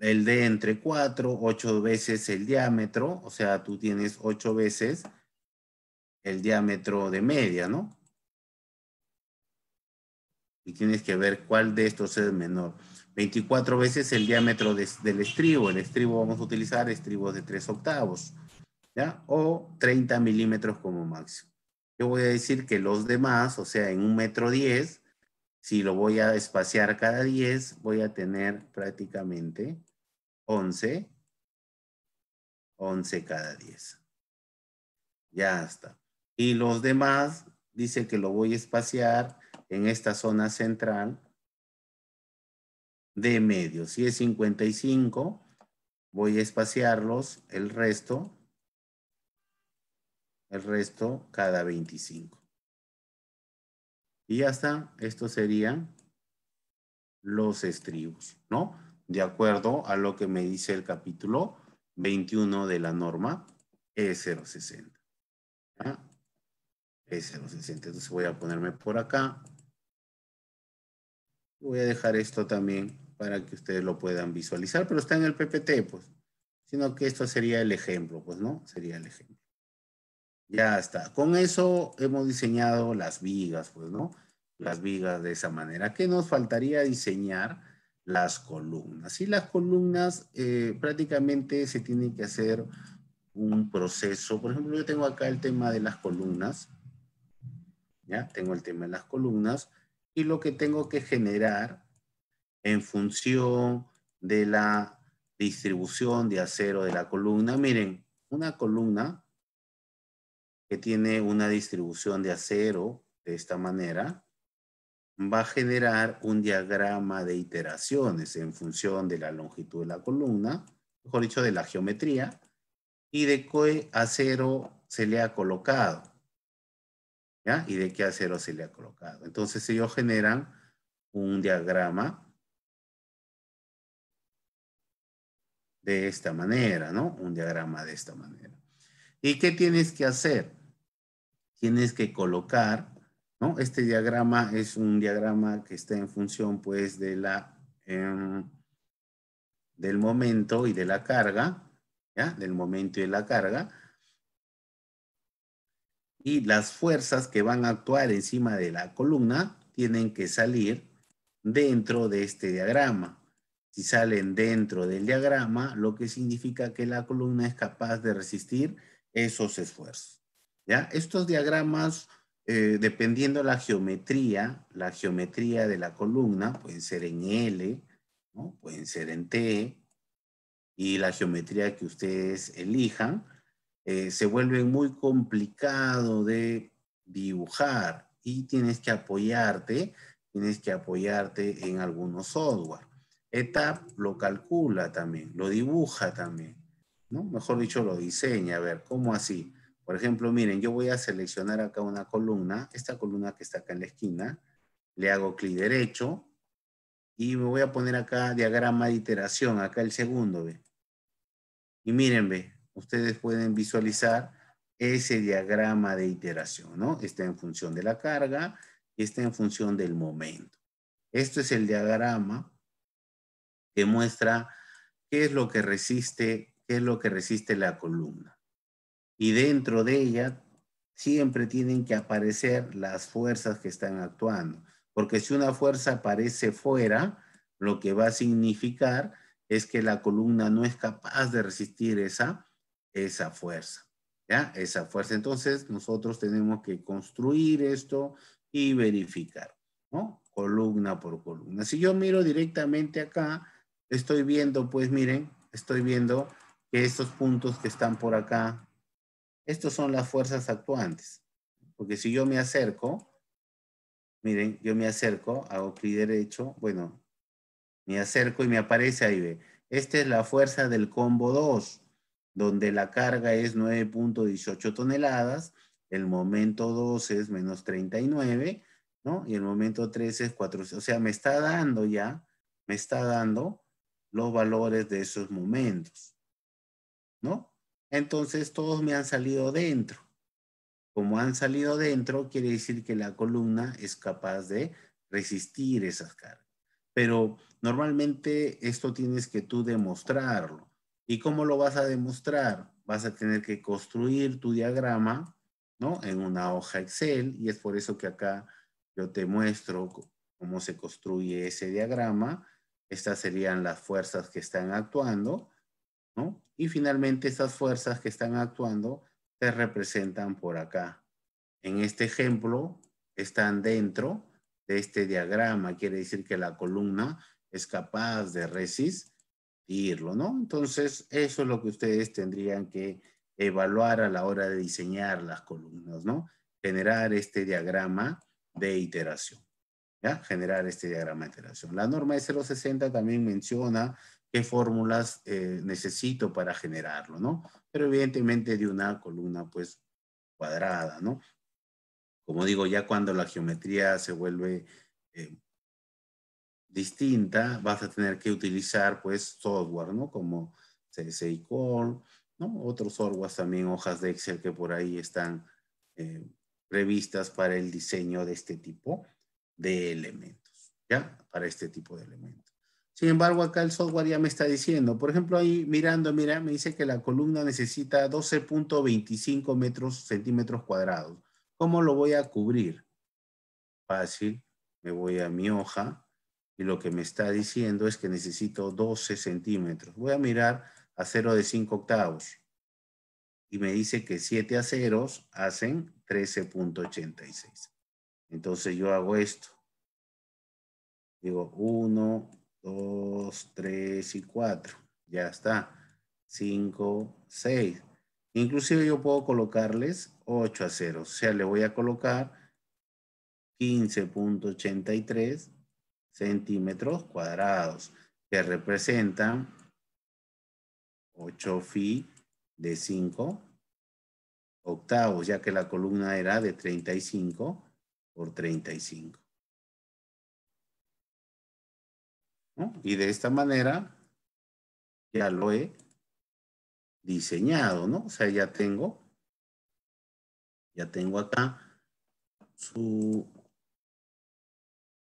el de entre 4, 8 veces el diámetro, o sea, tú tienes 8 veces el diámetro de media, ¿no? Y tienes que ver cuál de estos es menor. 24 veces el diámetro del estribo. El estribo vamos a utilizar estribos de 3 octavos, ¿ya? O 30 milímetros como máximo. Yo voy a decir que los demás, o sea, en un metro 10, si lo voy a espaciar cada 10, voy a tener prácticamente 11, 11 cada 10. Ya está. Y los demás, dice que lo voy a espaciar en esta zona central de medio. Si es 55, voy a espaciarlos el resto, el resto cada 25. Y ya está, estos serían los estribos, ¿no? De acuerdo a lo que me dice el capítulo 21 de la norma E060. ya e E060. ¿ah? E Entonces voy a ponerme por acá. Voy a dejar esto también para que ustedes lo puedan visualizar, pero está en el PPT, pues. Sino que esto sería el ejemplo, pues, ¿no? Sería el ejemplo. Ya está. Con eso hemos diseñado las vigas, pues, ¿no? Las vigas de esa manera. ¿Qué nos faltaría diseñar? Las columnas. Y las columnas eh, prácticamente se tiene que hacer un proceso. Por ejemplo, yo tengo acá el tema de las columnas. Ya tengo el tema de las columnas. Y lo que tengo que generar en función de la distribución de acero de la columna. Miren, una columna que tiene una distribución de acero de esta manera, va a generar un diagrama de iteraciones en función de la longitud de la columna, mejor dicho, de la geometría, y de qué acero se le ha colocado. ¿Ya? Y de qué acero se le ha colocado. Entonces ellos generan un diagrama de esta manera, ¿no? Un diagrama de esta manera. ¿Y qué tienes que hacer? Tienes que colocar, ¿no? Este diagrama es un diagrama que está en función, pues, de la, em, del momento y de la carga, ¿ya? Del momento y de la carga. Y las fuerzas que van a actuar encima de la columna tienen que salir dentro de este diagrama. Si salen dentro del diagrama, lo que significa que la columna es capaz de resistir esos esfuerzos. ¿ya? Estos diagramas, eh, dependiendo la geometría, la geometría de la columna, pueden ser en L, ¿no? pueden ser en T, y la geometría que ustedes elijan, eh, se vuelven muy complicado de dibujar y tienes que apoyarte, tienes que apoyarte en algunos software. ETAP lo calcula también, lo dibuja también. Mejor dicho, lo diseña. A ver, ¿cómo así? Por ejemplo, miren, yo voy a seleccionar acá una columna, esta columna que está acá en la esquina, le hago clic derecho y me voy a poner acá diagrama de iteración, acá el segundo, ¿ve? Y miren, ¿ve? Ustedes pueden visualizar ese diagrama de iteración, ¿no? Está en función de la carga y está en función del momento. Esto es el diagrama que muestra qué es lo que resiste ¿Qué es lo que resiste la columna. Y dentro de ella siempre tienen que aparecer las fuerzas que están actuando, porque si una fuerza aparece fuera, lo que va a significar es que la columna no es capaz de resistir esa, esa fuerza, ¿ya? Esa fuerza. Entonces, nosotros tenemos que construir esto y verificar, ¿no? Columna por columna. Si yo miro directamente acá, estoy viendo, pues miren, estoy viendo estos puntos que están por acá, estos son las fuerzas actuantes. Porque si yo me acerco, miren, yo me acerco, hago clic derecho, bueno, me acerco y me aparece ahí, ve. Esta es la fuerza del combo 2, donde la carga es 9.18 toneladas, el momento 2 es menos 39, ¿no? Y el momento 3 es 4, o sea, me está dando ya, me está dando los valores de esos momentos. ¿no? Entonces todos me han salido dentro. Como han salido dentro, quiere decir que la columna es capaz de resistir esas cargas. Pero normalmente esto tienes que tú demostrarlo. ¿Y cómo lo vas a demostrar? Vas a tener que construir tu diagrama, ¿no? En una hoja Excel y es por eso que acá yo te muestro cómo se construye ese diagrama. Estas serían las fuerzas que están actuando y finalmente esas fuerzas que están actuando se representan por acá. En este ejemplo están dentro de este diagrama, quiere decir que la columna es capaz de resistirlo, ¿no? Entonces, eso es lo que ustedes tendrían que evaluar a la hora de diseñar las columnas, ¿no? Generar este diagrama de iteración, ¿ya? Generar este diagrama de iteración. La norma de 060 también menciona fórmulas eh, necesito para generarlo, ¿no? Pero evidentemente de una columna, pues, cuadrada, ¿no? Como digo, ya cuando la geometría se vuelve eh, distinta, vas a tener que utilizar, pues, software, ¿no? Como CSI Core, ¿no? Otros softwares también, hojas de Excel que por ahí están eh, previstas para el diseño de este tipo de elementos, ¿ya? Para este tipo de elementos. Sin embargo, acá el software ya me está diciendo, por ejemplo, ahí mirando, mira, me dice que la columna necesita 12.25 metros, centímetros cuadrados. ¿Cómo lo voy a cubrir? Fácil, me voy a mi hoja y lo que me está diciendo es que necesito 12 centímetros. Voy a mirar a de 5 octavos y me dice que 7 a 0 hacen 13.86. Entonces yo hago esto. Digo 1, 2, 3 y 4. Ya está. 5, 6. Inclusive yo puedo colocarles 8 a 0. O sea, le voy a colocar 15.83 centímetros cuadrados que representan 8 phi de 5 octavos, ya que la columna era de 35 por 35. Y de esta manera ya lo he diseñado, ¿no? O sea, ya tengo, ya tengo acá su,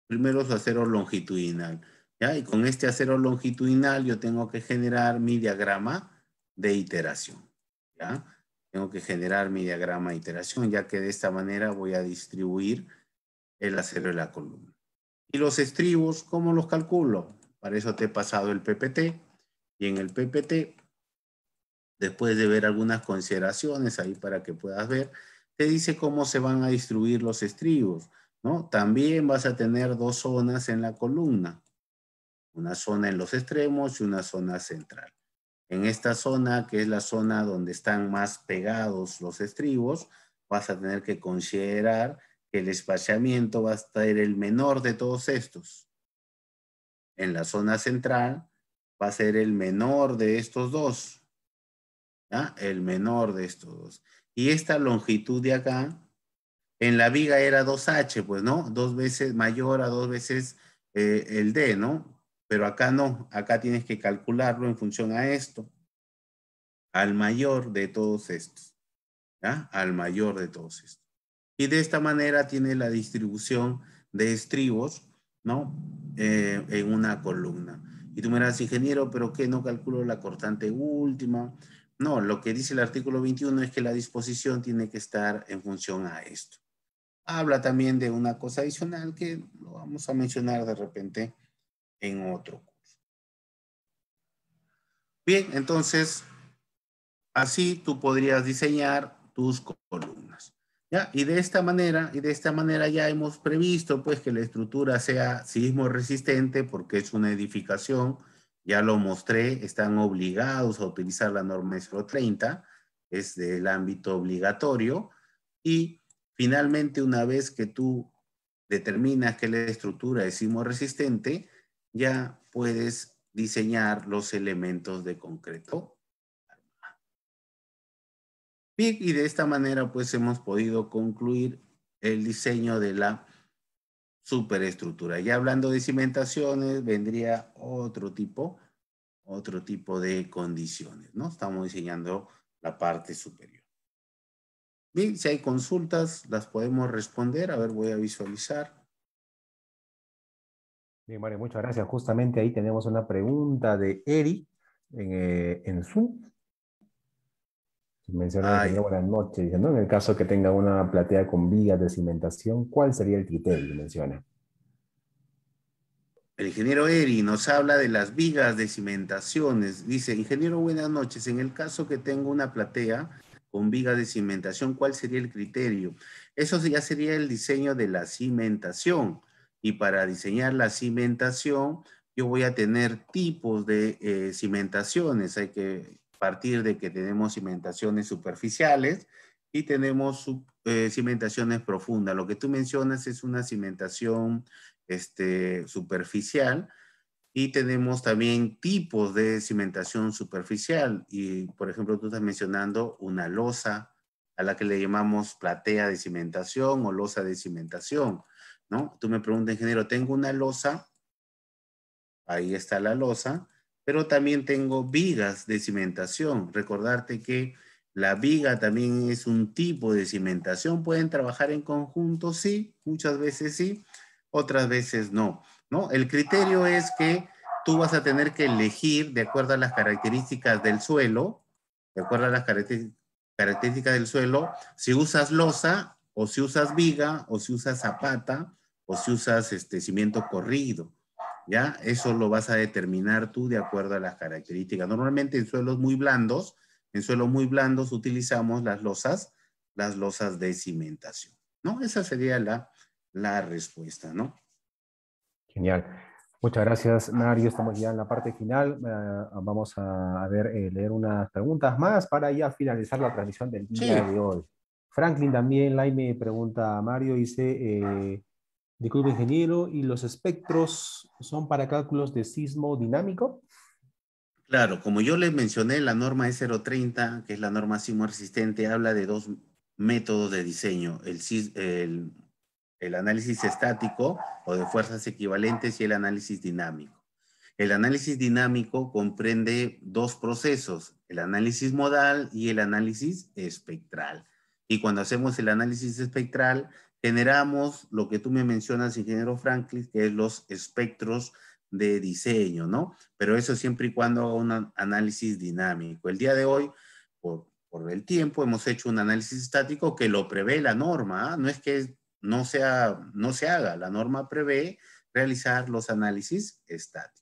primero su acero longitudinal, ¿ya? Y con este acero longitudinal yo tengo que generar mi diagrama de iteración, ¿ya? Tengo que generar mi diagrama de iteración, ya que de esta manera voy a distribuir el acero de la columna. ¿Y los estribos cómo los calculo? Para eso te he pasado el PPT. Y en el PPT, después de ver algunas consideraciones ahí para que puedas ver, te dice cómo se van a distribuir los estribos. ¿no? También vas a tener dos zonas en la columna. Una zona en los extremos y una zona central. En esta zona, que es la zona donde están más pegados los estribos, vas a tener que considerar que el espaciamiento va a estar el menor de todos estos en la zona central va a ser el menor de estos dos. El menor de estos dos. Y esta longitud de acá, en la viga era 2H, pues, ¿no? Dos veces mayor a dos veces eh, el D, ¿no? Pero acá no, acá tienes que calcularlo en función a esto, al mayor de todos estos, ¿ya? Al mayor de todos estos. Y de esta manera tiene la distribución de estribos ¿no? Eh, en una columna. Y tú me dirás, ingeniero, pero ¿qué? No calculo la cortante última. No, lo que dice el artículo 21 es que la disposición tiene que estar en función a esto. Habla también de una cosa adicional que lo vamos a mencionar de repente en otro curso. Bien, entonces, así tú podrías diseñar tus columnas. Y de esta manera, y de esta manera ya hemos previsto pues que la estructura sea sismo resistente porque es una edificación, ya lo mostré, están obligados a utilizar la norma 30, es del ámbito obligatorio y finalmente una vez que tú determinas que la estructura es sismo resistente, ya puedes diseñar los elementos de concreto Bien, y de esta manera pues hemos podido concluir el diseño de la superestructura. Y hablando de cimentaciones, vendría otro tipo, otro tipo de condiciones, ¿no? Estamos diseñando la parte superior. Bien, si hay consultas, las podemos responder. A ver, voy a visualizar. Bien, Mario, muchas gracias. Justamente ahí tenemos una pregunta de Eri en, eh, en Zoom. Menciona buenas noches. En el caso que tenga una platea con vigas de cimentación, ¿cuál sería el criterio? Menciona. El ingeniero Eri nos habla de las vigas de cimentaciones. Dice, ingeniero, buenas noches. En el caso que tenga una platea con vigas de cimentación, ¿cuál sería el criterio? Eso ya sería el diseño de la cimentación. Y para diseñar la cimentación, yo voy a tener tipos de eh, cimentaciones. Hay que partir de que tenemos cimentaciones superficiales y tenemos eh, cimentaciones profundas. Lo que tú mencionas es una cimentación este, superficial y tenemos también tipos de cimentación superficial. Y, por ejemplo, tú estás mencionando una losa a la que le llamamos platea de cimentación o losa de cimentación. ¿no? Tú me preguntas, ingeniero, tengo una losa, ahí está la losa, pero también tengo vigas de cimentación. Recordarte que la viga también es un tipo de cimentación. ¿Pueden trabajar en conjunto? Sí, muchas veces sí, otras veces no. ¿no? El criterio es que tú vas a tener que elegir de acuerdo a las características del suelo, de acuerdo a las características del suelo, si usas losa o si usas viga o si usas zapata o si usas este cimiento corrido. ¿ya? Eso lo vas a determinar tú de acuerdo a las características. Normalmente en suelos muy blandos, en suelos muy blandos utilizamos las losas, las losas de cimentación, ¿no? Esa sería la, la respuesta, ¿no? Genial. Muchas gracias, Mario. Estamos ya en la parte final. Eh, vamos a, ver, eh, leer unas preguntas más para ya finalizar la transmisión del día de hoy. Franklin también, Laime pregunta a Mario, dice, eh, Club ingeniero, ¿y los espectros son para cálculos de sismo dinámico? Claro, como yo les mencioné, la norma E030, que es la norma sismo resistente, habla de dos métodos de diseño, el, el, el análisis estático o de fuerzas equivalentes y el análisis dinámico. El análisis dinámico comprende dos procesos, el análisis modal y el análisis espectral. Y cuando hacemos el análisis espectral, generamos lo que tú me mencionas, ingeniero Franklin, que es los espectros de diseño, ¿no? Pero eso siempre y cuando haga un análisis dinámico. El día de hoy, por, el tiempo, hemos hecho un análisis estático que lo prevé la norma, ¿ah? no es que no, sea, no se haga, la norma prevé realizar los análisis estáticos.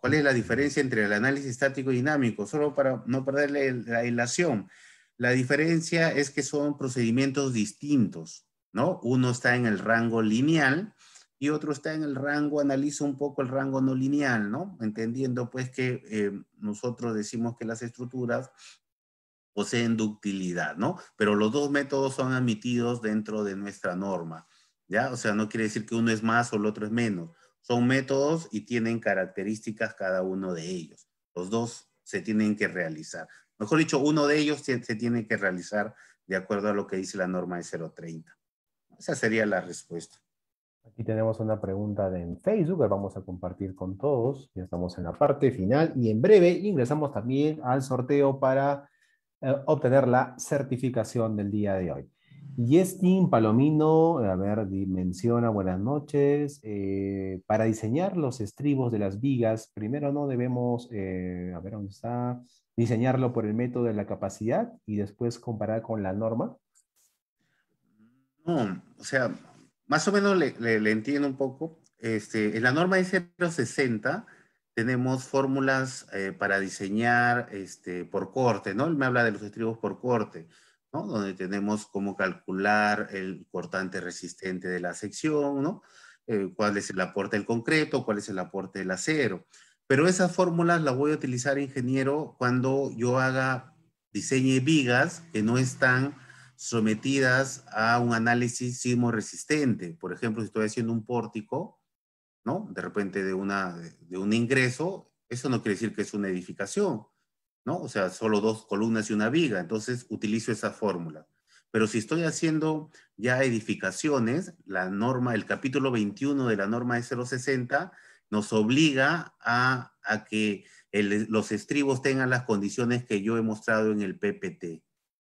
¿Cuál es la diferencia entre el análisis estático y dinámico? Solo para no perderle la ilación. La diferencia es que son procedimientos distintos, ¿no? Uno está en el rango lineal y otro está en el rango, analiza un poco el rango no lineal, ¿no? Entendiendo pues que eh, nosotros decimos que las estructuras poseen ductilidad, ¿no? Pero los dos métodos son admitidos dentro de nuestra norma, ¿ya? O sea, no quiere decir que uno es más o el otro es menos. Son métodos y tienen características cada uno de ellos. Los dos se tienen que realizar. Mejor dicho, uno de ellos se, tiene que realizar de acuerdo a lo que dice la norma de 030. Esa sería la respuesta. Aquí tenemos una pregunta de en Facebook que vamos a compartir con todos. Ya estamos en la parte final y en breve ingresamos también al sorteo para eh, obtener la certificación del día de hoy. Yestin Palomino, a ver, menciona buenas noches. Eh, para diseñar los estribos de las vigas, primero no debemos, eh, a ver, ¿dónde está? diseñarlo por el método de la capacidad y después comparar con la norma? No, o sea, más o menos le, entiendo un poco. Este, en la norma de 060 tenemos fórmulas eh, para diseñar este, por corte, ¿no? Él me habla de los estribos por corte, ¿no? Donde tenemos cómo calcular el cortante resistente de la sección, ¿no? Eh, cuál es el aporte del concreto, cuál es el aporte del acero. Pero esas fórmulas las voy a utilizar, ingeniero, cuando yo haga, diseñe vigas que no están sometidas a un análisis sismo resistente. Por ejemplo, si estoy haciendo un pórtico, ¿no? De repente de, una, de un ingreso, eso no quiere decir que es una edificación, ¿no? O sea, solo dos columnas y una viga. Entonces, utilizo esa fórmula. Pero si estoy haciendo ya edificaciones, la norma, el capítulo 21 de la norma de 060 nos obliga a, que los estribos tengan las condiciones que yo he mostrado en el PPT.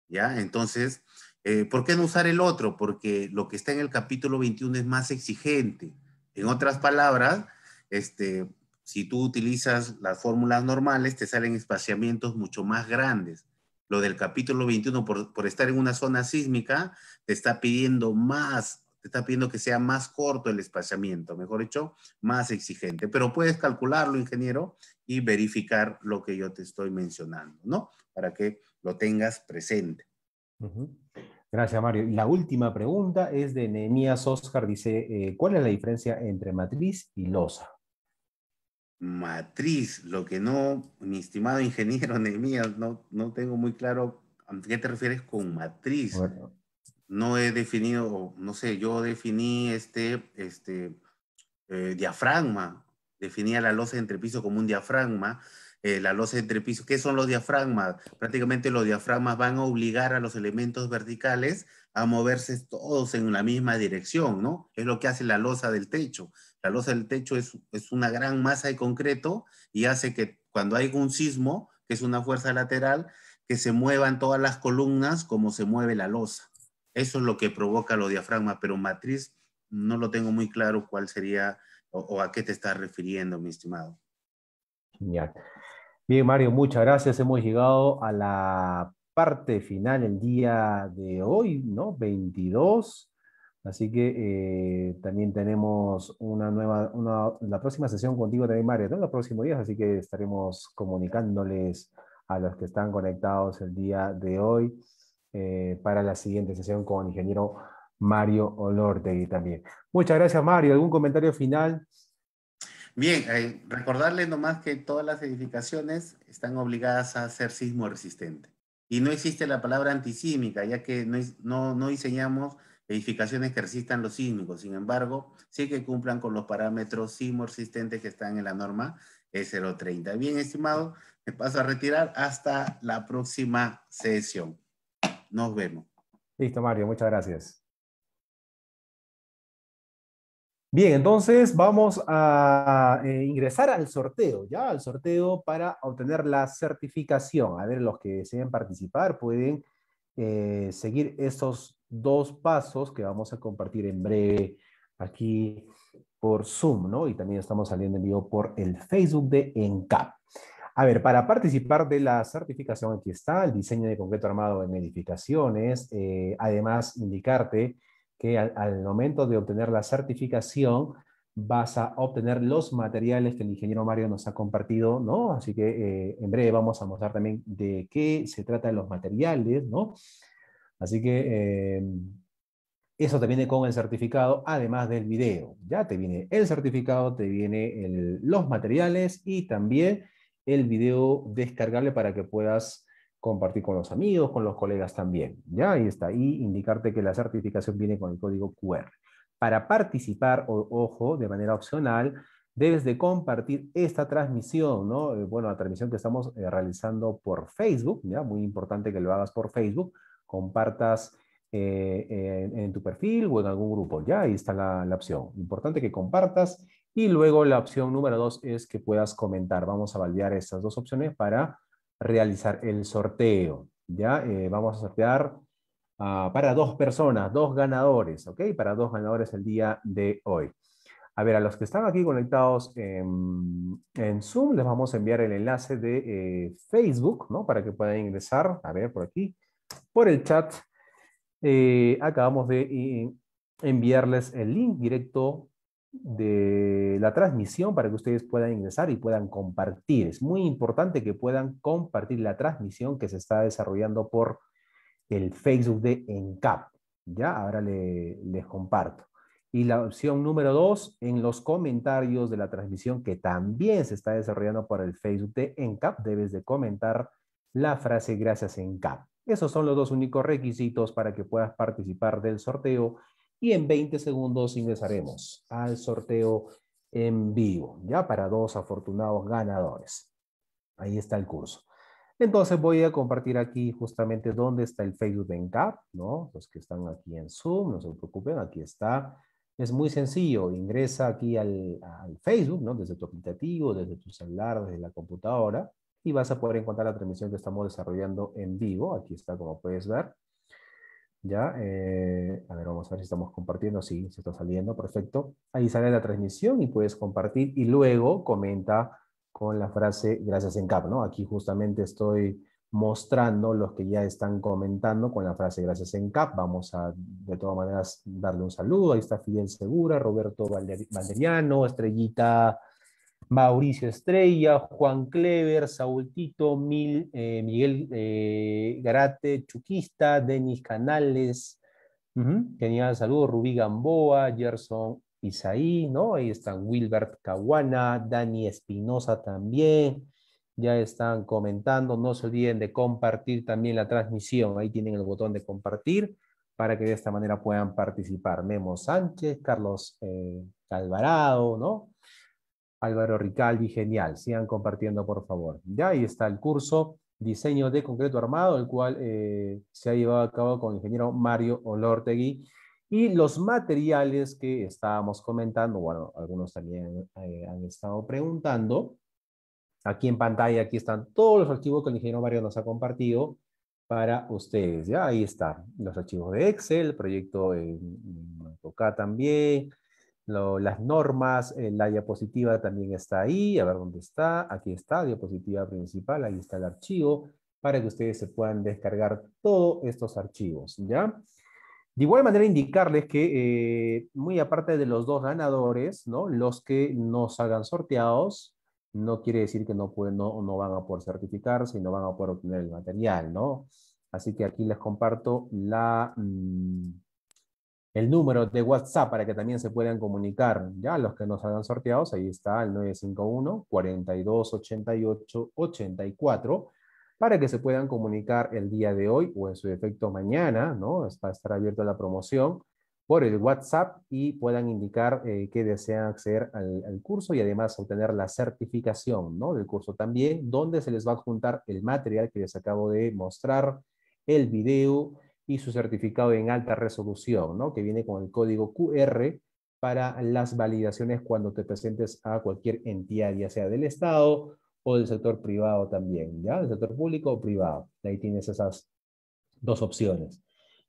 ¿Ya? Entonces, eh, ¿por qué no usar el otro? Porque lo que está en el capítulo 21 es más exigente. En otras palabras, este, si tú utilizas las fórmulas normales, te salen espaciamientos mucho más grandes. Lo del capítulo 21, por, por estar en una zona sísmica, te está pidiendo más está pidiendo que sea más corto el espaciamiento, mejor dicho, más exigente. Pero puedes calcularlo, ingeniero, y verificar lo que yo te estoy mencionando, ¿no? Para que lo tengas presente. Gracias, Mario. Y La última pregunta es de Nehemías Oscar. Dice, eh, ¿cuál es la diferencia entre matriz y losa? Matriz, lo que no, mi estimado ingeniero Nehemías, no, no tengo muy claro a qué te refieres con matriz. Bueno, no he definido, no sé, yo definí este, este eh, diafragma, definía la losa de entrepiso como un diafragma, eh, la losa de entrepiso, ¿qué son los diafragmas? Prácticamente los diafragmas van a obligar a los elementos verticales a moverse todos en la misma dirección, ¿no? Es lo que hace la losa del techo. La losa del techo es, es una gran masa de concreto y hace que cuando hay un sismo, que es una fuerza lateral, que se muevan todas las columnas como se mueve la losa. Eso es lo que provoca los diafragma, pero matriz no lo tengo muy claro cuál sería o, a qué te estás refiriendo, mi estimado. Genial. Bien, Mario, muchas gracias. Hemos llegado a la parte final el día de hoy, ¿no? 22. Así que eh, también tenemos una nueva, la próxima sesión contigo también, Mario, ¿no? Los próximos días, así que estaremos comunicándoles a los que están conectados el día de hoy. Eh, para la siguiente sesión con el ingeniero Mario y también. Muchas gracias, Mario. ¿Algún comentario final? Bien, eh, recordarle nomás que todas las edificaciones están obligadas a ser sismo resistente. Y no existe la palabra antisísmica, ya que no, diseñamos edificaciones que resistan los sísmicos. Sin embargo, sí que cumplan con los parámetros sismo resistente que están en la norma E030. Bien, estimado, me paso a retirar hasta la próxima sesión. Nos vemos. Listo, Mario, muchas gracias. Bien, entonces vamos a eh, ingresar al sorteo, ya al sorteo para obtener la certificación. A ver, los que deseen participar pueden eh, seguir estos dos pasos que vamos a compartir en breve aquí por Zoom, ¿no? Y también estamos saliendo en vivo por el Facebook de ENCAP. A ver, para participar de la certificación, aquí está el diseño de concreto armado en edificaciones. Eh, además, indicarte que al, momento de obtener la certificación, vas a obtener los materiales que el ingeniero Mario nos ha compartido, ¿no? Así que eh, en breve vamos a mostrar también de qué se tratan los materiales, ¿no? Así que eh, eso te viene con el certificado, además del video. Ya te viene el certificado, te viene los materiales y también el video descargable para que puedas compartir con los amigos, con los colegas también. Ya, ahí está, y indicarte que la certificación viene con el código QR. Para participar, ojo, de manera opcional, debes de compartir esta transmisión, ¿no? Eh, bueno, la transmisión que estamos eh, realizando por Facebook, ¿ya? Muy importante que lo hagas por Facebook, compartas eh, en, tu perfil o en algún grupo, ¿ya? Ahí está la opción. Importante que compartas y luego la opción número dos es que puedas comentar. Vamos a validar estas dos opciones para realizar el sorteo. Ya eh, vamos a sortear ah, para dos personas, dos ganadores, ¿ok? Para dos ganadores el día de hoy. A ver, a los que están aquí conectados en, Zoom, les vamos a enviar el enlace de eh, Facebook, ¿no? Para que puedan ingresar, a ver, por aquí, por el chat. Eh, acabamos de enviarles el link directo de la transmisión para que ustedes puedan ingresar y puedan compartir. Es muy importante que puedan compartir la transmisión que se está desarrollando por el Facebook de ENCAP. Ya, ahora les comparto. Y la opción número dos, en los comentarios de la transmisión que también se está desarrollando por el Facebook de ENCAP, debes de comentar la frase gracias ENCAP. Esos son los dos únicos requisitos para que puedas participar del sorteo y en 20 segundos ingresaremos al sorteo en vivo, ya para dos afortunados ganadores. Ahí está el curso. Entonces voy a compartir aquí justamente dónde está el Facebook de ¿no? Los que están aquí en Zoom, no se preocupen, aquí está. Es muy sencillo, ingresa aquí al, al Facebook, ¿no? Desde tu aplicativo, desde tu celular, desde la computadora, y vas a poder encontrar la transmisión que estamos desarrollando en vivo. Aquí está, como puedes ver. ¿Ya? Eh, a ver, vamos a ver si estamos compartiendo. Sí, se está saliendo, perfecto. Ahí sale la transmisión y puedes compartir y luego comenta con la frase gracias en cap, ¿no? Aquí justamente estoy mostrando los que ya están comentando con la frase gracias en cap. Vamos a, de todas maneras, darle un saludo. Ahí está Fidel Segura, Roberto Valder Valderiano, Estrellita Mauricio Estrella, Juan Clever, Saúl Tito, eh, Miguel eh, Garate Chuquista, Denis Canales, genial, saludos, Rubí Gamboa, Gerson Isaí, ¿no? Ahí están Wilbert Caguana, Dani Espinosa también, ya están comentando, no se olviden de compartir también la transmisión, ahí tienen el botón de compartir para que de esta manera puedan participar. Memo Sánchez, Carlos Calvarado, eh, ¿no? Álvaro Ricaldi, genial. Sigan compartiendo, por favor. Ya ahí está el curso Diseño de Concreto Armado, el cual eh, se ha llevado a cabo con el ingeniero Mario Olortegui. Y los materiales que estábamos comentando, bueno, algunos también eh, han estado preguntando. Aquí en pantalla, aquí están todos los archivos que el ingeniero Mario nos ha compartido para ustedes. Ya ahí están los archivos de Excel, proyecto en, también, las normas, eh, la diapositiva también está ahí, a ver dónde está, aquí está, diapositiva principal, ahí está el archivo, para que ustedes se puedan descargar todos estos archivos, ¿ya? De igual manera indicarles que, eh, muy aparte de los dos ganadores, ¿no? Los que no salgan sorteados, no quiere decir que no, pueden, no, van a poder certificarse y no van a poder obtener el material, ¿no? Así que aquí les comparto la... Mm, el número de WhatsApp para que también se puedan comunicar. Ya los que nos hayan sorteados, ahí está el 951-4288-84, para que se puedan comunicar el día de hoy o en su efecto mañana, ¿no? Va a estar abierta la promoción por el WhatsApp y puedan indicar eh, que desean acceder al, al, curso y además obtener la certificación ¿no? del curso también, donde se les va a juntar el material que les acabo de mostrar, el video, y su certificado en alta resolución, ¿no? que viene con el código QR para las validaciones cuando te presentes a cualquier entidad, ya sea del Estado o del sector privado también, ¿ya? Del sector público o privado. Ahí tienes esas dos opciones.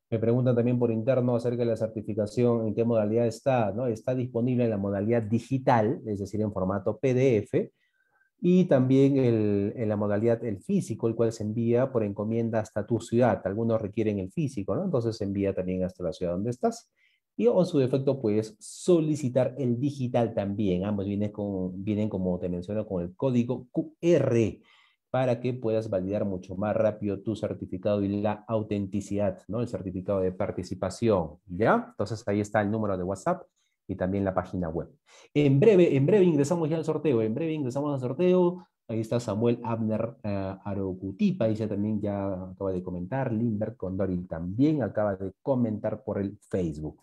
Me preguntan también por interno acerca de la certificación, en qué modalidad está, ¿no? Está disponible en la modalidad digital, es decir, en formato PDF, y también en la modalidad el físico, el cual se envía por encomienda hasta tu ciudad. Algunos requieren el físico, ¿no? Entonces se envía también hasta la ciudad donde estás. Y o en su defecto puedes solicitar el digital también. Ambos vienen, con, vienen como te menciono, con el código QR para que puedas validar mucho más rápido tu certificado y la autenticidad, ¿no? El certificado de participación, ¿ya? Entonces ahí está el número de WhatsApp y también la página web. En breve, en breve ingresamos ya al sorteo, en breve ingresamos al sorteo. Ahí está Samuel Abner eh, Arocutipa, dice también ya acaba de comentar, Lindbergh Condori también acaba de comentar por el Facebook.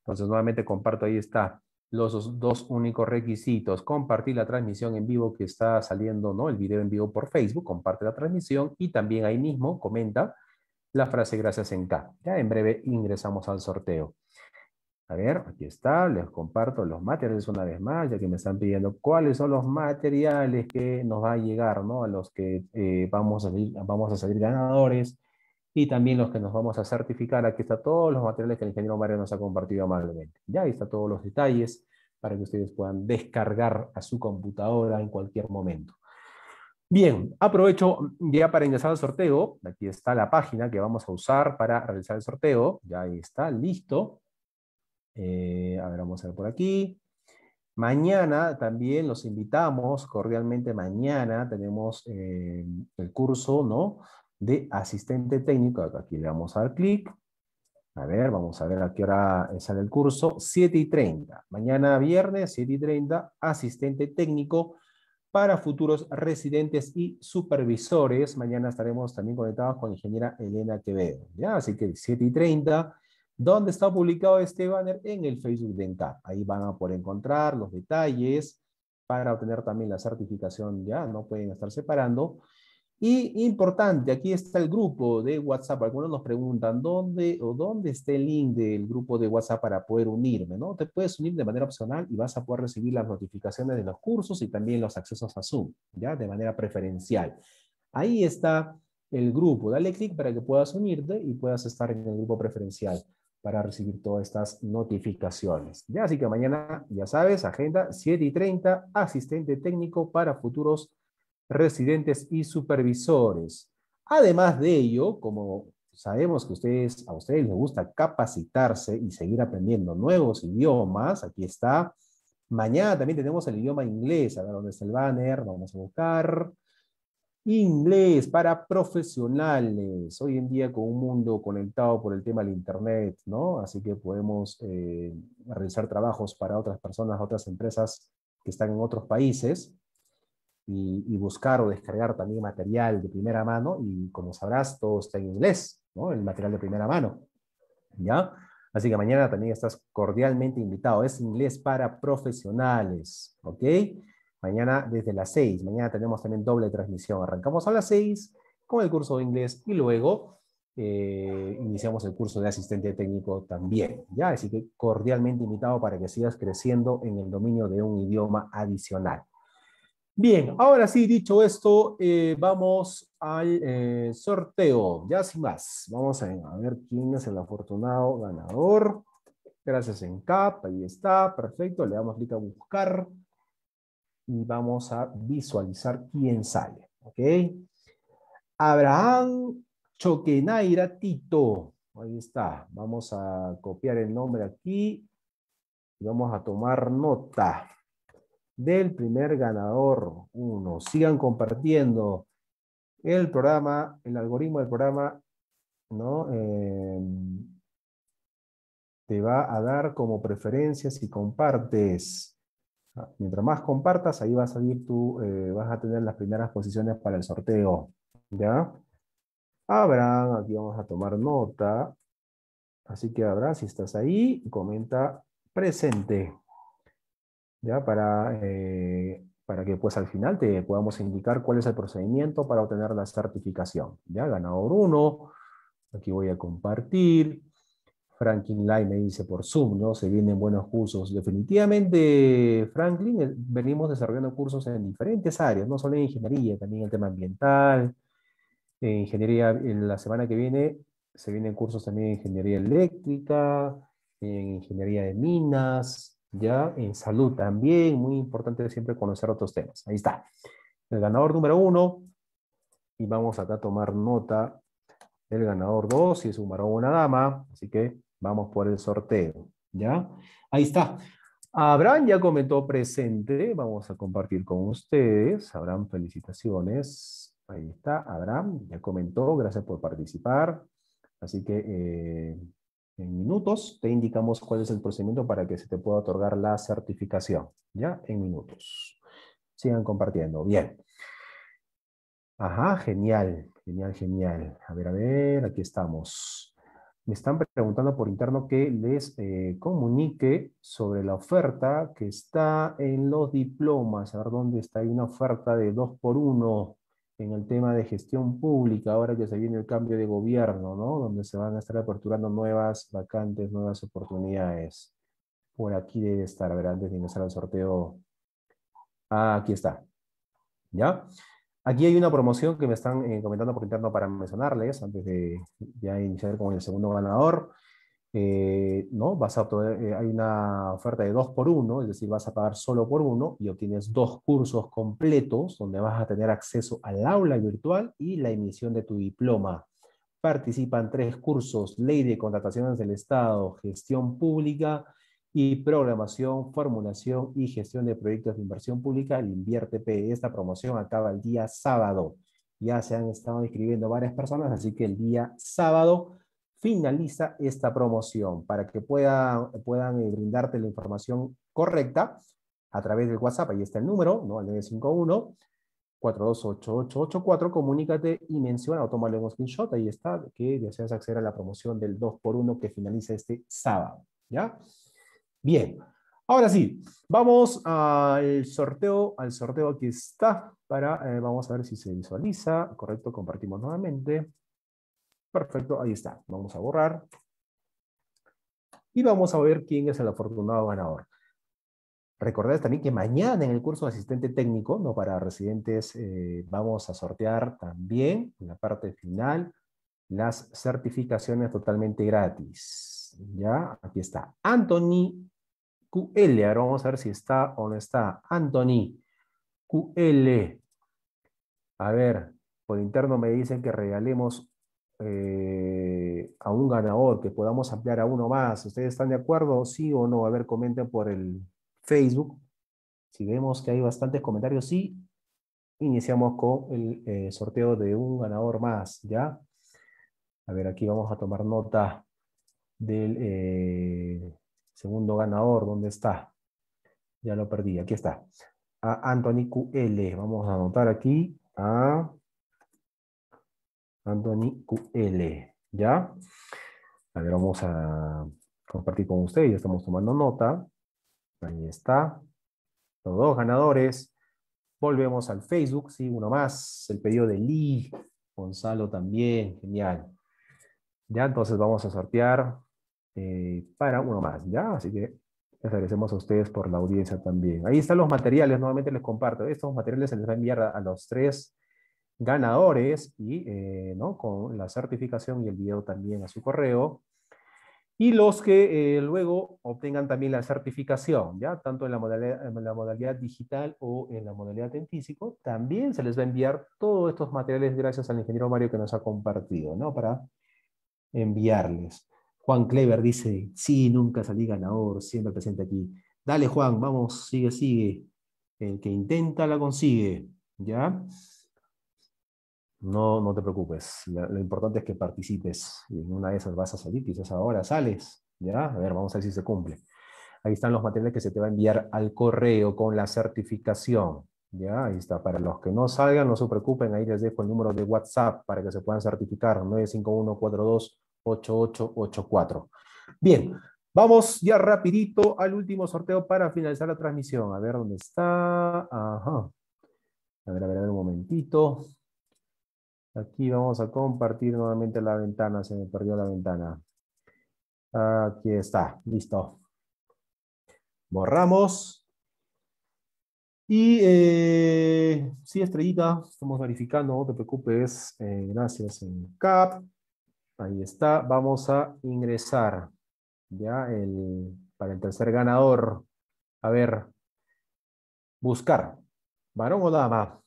Entonces, nuevamente comparto, ahí está los dos únicos requisitos, compartir la transmisión en vivo que está saliendo, ¿no? El video en vivo por Facebook, comparte la transmisión y también ahí mismo comenta la frase gracias en K. Ya en breve ingresamos al sorteo. A ver, aquí está, les comparto los materiales una vez más, ya que me están pidiendo cuáles son los materiales que nos va a llegar, ¿no? A los que eh, vamos, a salir, vamos a salir ganadores y también los que nos vamos a certificar. Aquí están todos los materiales que el ingeniero Mario nos ha compartido amablemente. Ya ahí está todos los detalles para que ustedes puedan descargar a su computadora en cualquier momento. Bien, aprovecho ya para ingresar al sorteo. Aquí está la página que vamos a usar para realizar el sorteo. Ya ahí está, listo. Eh, a ver, vamos a ver por aquí. Mañana también los invitamos cordialmente. Mañana tenemos eh, el curso ¿no? de asistente técnico. Aquí le vamos a dar clic. A ver, vamos a ver a qué hora sale el curso. 7 y 30. Mañana viernes, 7 y 30, asistente técnico para futuros residentes y supervisores. Mañana estaremos también conectados con la ingeniera Elena Quevedo. ¿ya? Así que 7 y 30 ¿Dónde está publicado este banner? En el Facebook de ENCAP. Ahí van a poder encontrar los detalles para obtener también la certificación ya, no pueden estar separando. Y importante, aquí está el grupo de WhatsApp. Algunos nos preguntan dónde o dónde está el link del grupo de WhatsApp para poder unirme, ¿no? Te puedes unir de manera opcional y vas a poder recibir las notificaciones de los cursos y también los accesos a Zoom, ¿ya? De manera preferencial. Ahí está el grupo. Dale clic para que puedas unirte y puedas estar en el grupo preferencial para recibir todas estas notificaciones. Ya, así que mañana, ya sabes, agenda 7 y 30, asistente técnico para futuros residentes y supervisores. Además de ello, como sabemos que ustedes, a ustedes les gusta capacitarse y seguir aprendiendo nuevos idiomas, aquí está. Mañana también tenemos el idioma inglés, a ver dónde está el banner, vamos a buscar. Inglés para profesionales. Hoy en día con un mundo conectado por el tema del Internet, ¿no? Así que podemos eh, realizar trabajos para otras personas, otras empresas que están en otros países y, y, buscar o descargar también material de primera mano. Y como sabrás, todo está en inglés, ¿no? El material de primera mano. ¿Ya? Así que mañana también estás cordialmente invitado. Es inglés para profesionales, ¿ok? mañana desde las 6. Mañana tenemos también doble transmisión. Arrancamos a las 6 con el curso de inglés y luego eh, iniciamos el curso de asistente técnico también. ¿ya? Así que cordialmente invitado para que sigas creciendo en el dominio de un idioma adicional. Bien, ahora sí, dicho esto, eh, vamos al eh, sorteo. Ya sin más, vamos a, ver quién es el afortunado ganador. Gracias en CAP, ahí está, perfecto. Le damos clic a buscar y vamos a visualizar quién sale. ¿Ok? Abraham Choquenaira Tito. Ahí está. Vamos a copiar el nombre aquí y vamos a tomar nota del primer ganador. Uno. Sigan compartiendo el programa, el algoritmo del programa, ¿no? Em, te va a dar como preferencia si compartes. Ah, mientras más compartas, ahí vas a ir tú, eh, vas a tener las primeras posiciones para el sorteo. ¿Ya? Abraham, aquí vamos a tomar nota. Así que Abraham, si estás ahí, comenta presente. ¿Ya? Para, eh, para que pues al final te podamos indicar cuál es el procedimiento para obtener la certificación. ¿Ya? Ganador 1. Aquí voy a compartir. Franklin Lai me dice por Zoom, ¿no? Se vienen buenos cursos. Definitivamente, Franklin, eh, venimos desarrollando cursos en diferentes áreas, no solo en ingeniería, también el tema ambiental, en ingeniería, en la semana que viene se vienen cursos también en ingeniería eléctrica, en ingeniería de minas, ya en salud también, muy importante siempre conocer otros temas. Ahí está, el ganador número uno, y vamos acá a tomar nota el ganador dos y es un una dama, así que Vamos por el sorteo. ¿Ya? Ahí está. Abraham ya comentó presente. Vamos a compartir con ustedes. Abraham, felicitaciones. Ahí está, Abraham ya comentó. Gracias por participar. Así que eh, en minutos te indicamos cuál es el procedimiento para que se te pueda otorgar la certificación. Ya, en minutos. Sigan compartiendo. Bien. Ajá, genial, genial, genial. A ver, a ver, aquí estamos. Me están preguntando por interno que les eh, comunique sobre la oferta que está en los diplomas. A ver dónde está. Hay una oferta de dos por uno en el tema de gestión pública, ahora que se viene el cambio de gobierno, ¿no? Donde se van a estar aperturando nuevas vacantes, nuevas oportunidades. Por aquí debe estar, a ver, antes de ingresar al sorteo. Ah, aquí está. ¿Ya? Aquí hay una promoción que me están eh, comentando por interno para mencionarles, antes de ya iniciar con el segundo ganador. Eh, ¿no? vas eh, hay una oferta de dos por uno, es decir, vas a pagar solo por uno y obtienes dos cursos completos donde vas a tener acceso al aula virtual y la emisión de tu diploma. Participan tres cursos, Ley de Contrataciones del Estado, Gestión Pública y programación, formulación y gestión de proyectos de inversión pública, el p Esta promoción acaba el día sábado. Ya se han estado inscribiendo varias personas, así que el día sábado finaliza esta promoción para que pueda, puedan eh, brindarte la información correcta a través del WhatsApp. Ahí está el número, ¿no? Al 951. 428884, comunícate y menciona o tómale un screenshot, ahí está, que deseas acceder a la promoción del 2x1 que finaliza este sábado, ¿ya? Bien, ahora sí, vamos al sorteo, al sorteo aquí está, para, eh, vamos a ver si se visualiza, correcto, compartimos nuevamente. Perfecto, ahí está, vamos a borrar. Y vamos a ver quién es el afortunado ganador. Recordad también que mañana en el curso de asistente técnico, no para residentes, eh, vamos a sortear también en la parte final las certificaciones totalmente gratis. Ya, aquí está. Anthony QL. Ahora vamos a ver si está o no está. Anthony QL. A ver, por interno me dicen que regalemos eh, a un ganador, que podamos ampliar a uno más. ¿Ustedes están de acuerdo? ¿Sí o no? A ver, comenten por el Facebook. Si vemos que hay bastantes comentarios, sí. Iniciamos con el eh, sorteo de un ganador más, ¿ya? A ver, aquí vamos a tomar nota del eh, segundo ganador, ¿dónde está? Ya lo perdí, aquí está. A Anthony QL, vamos a anotar aquí a Anthony QL, ¿ya? A ver, vamos a compartir con ustedes, ya estamos tomando nota. Ahí está. Los dos ganadores. Volvemos al Facebook, sí, uno más. El pedido de Lee, Gonzalo también, genial. Ya, entonces vamos a sortear eh, para uno más, ¿ya? Así que les agradecemos a ustedes por la audiencia también. Ahí están los materiales, nuevamente les comparto. Estos materiales se les va a enviar a, los tres ganadores y eh, ¿no? con la certificación y el video también a su correo. Y los que eh, luego obtengan también la certificación, ya tanto en la, en la modalidad digital o en la modalidad en físico, también se les va a enviar todos estos materiales gracias al ingeniero Mario que nos ha compartido, ¿no? Para enviarles. Juan Clever dice, sí, nunca salí ganador, siempre presente aquí. Dale, Juan, vamos, sigue, sigue. El que intenta la consigue, ¿ya? No, no te preocupes. Lo, importante es que participes. Y en una de esas vas a salir, quizás ahora sales, ¿ya? A ver, vamos a ver si se cumple. Ahí están los materiales que se te va a enviar al correo con la certificación. Ya, ahí está. Para los que no salgan, no se preocupen, ahí les dejo el número de WhatsApp para que se puedan certificar, 95142 8884. Bien, vamos ya rapidito al último sorteo para finalizar la transmisión. A ver dónde está. Ajá. A ver, a ver, a ver un momentito. Aquí vamos a compartir nuevamente la ventana. Se me perdió la ventana. Aquí está. Listo. Borramos. Y eh, sí, estrellita, estamos verificando, no te preocupes. Eh, gracias en CAP. Ahí está, vamos a ingresar ya el, para el tercer ganador. A ver, buscar, varón o dama,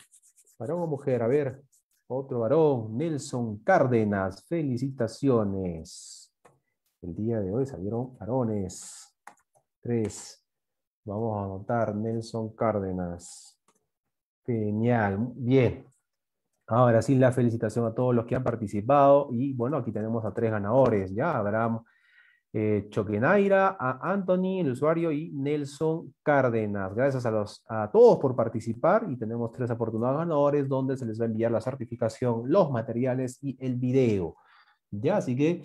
varón o mujer, a ver, otro varón, Nelson Cárdenas, felicitaciones. El día de hoy salieron varones. Tres. Vamos a anotar Nelson Cárdenas. Genial, bien. Ahora sí, la felicitación a todos los que han participado. Y bueno, aquí tenemos a tres ganadores, ¿ya? Abraham eh, a Anthony, el usuario, y Nelson Cárdenas. Gracias a, todos por participar. Y tenemos tres afortunados ganadores donde se les va a enviar la certificación, los materiales y el video. ¿Ya? Así que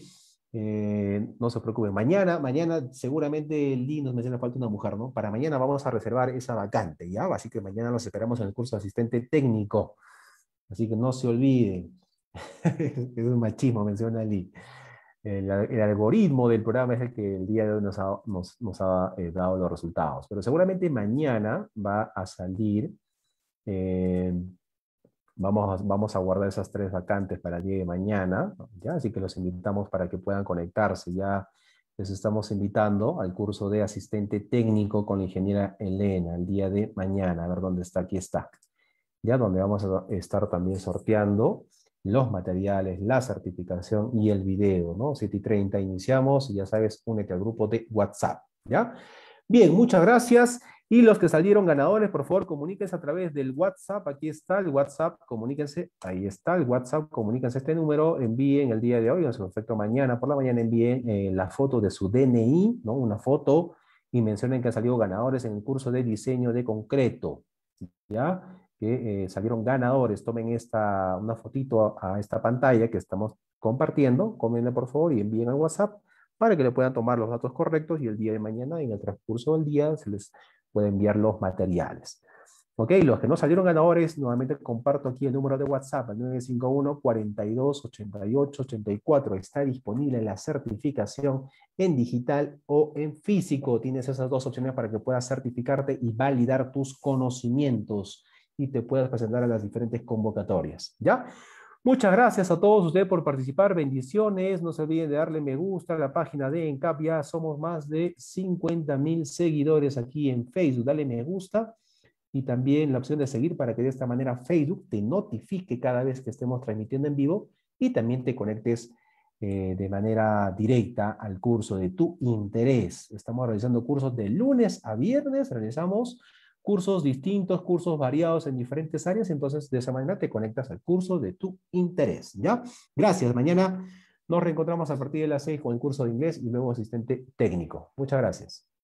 eh, no se preocupen. Mañana, mañana seguramente Lee nos menciona falta una mujer, ¿no? Para mañana vamos a reservar esa vacante, ¿ya? Así que mañana los esperamos en el curso de asistente técnico. Así que no se olviden. es un machismo, menciona Lee. El, algoritmo del programa es el que el día de hoy nos ha, eh, dado los resultados. Pero seguramente mañana va a salir. Eh, vamos, vamos a guardar esas tres vacantes para el día de mañana. Así que los invitamos para que puedan conectarse. Ya les estamos invitando al curso de asistente técnico con la ingeniera Elena el día de mañana. A ver dónde está. Aquí está ya donde vamos a estar también sorteando los materiales, la certificación y el video, ¿no? 7 y 30 iniciamos, y ya sabes, únete al grupo de WhatsApp, ¿ya? Bien, muchas gracias. Y los que salieron ganadores, por favor, comuníquense a través del WhatsApp. Aquí está el WhatsApp, comuníquense. Ahí está el WhatsApp, comuníquense este número, envíen el día de hoy, en su efecto mañana, por la mañana envíen eh, la foto de su DNI, ¿no? Una foto y mencionen que han salido ganadores en el curso de diseño de concreto, ¿ya? que eh, salieron ganadores. Tomen esta, una fotito a, esta pantalla que estamos compartiendo, cómenla por favor y envíen al WhatsApp para que le puedan tomar los datos correctos y el día de mañana, en el transcurso del día, se les puede enviar los materiales. Ok, los que no salieron ganadores, nuevamente comparto aquí el número de WhatsApp, el 951 42 88 84. Está disponible la certificación en digital o en físico. Tienes esas dos opciones para que puedas certificarte y validar tus conocimientos y te puedas presentar a las diferentes convocatorias. ¿Ya? Muchas gracias a todos ustedes por participar. Bendiciones. No se olviden de darle me gusta a la página de ENCAP. Ya somos más de 50 mil seguidores aquí en Facebook. Dale me gusta y también la opción de seguir para que de esta manera Facebook te notifique cada vez que estemos transmitiendo en vivo y también te conectes eh, de manera directa al curso de tu interés. Estamos realizando cursos de lunes a viernes. Realizamos cursos distintos, cursos variados en diferentes áreas, entonces de esa manera te conectas al curso de tu interés, ¿ya? Gracias, mañana nos reencontramos a partir de las 6 con el curso de inglés y luego asistente técnico. Muchas gracias.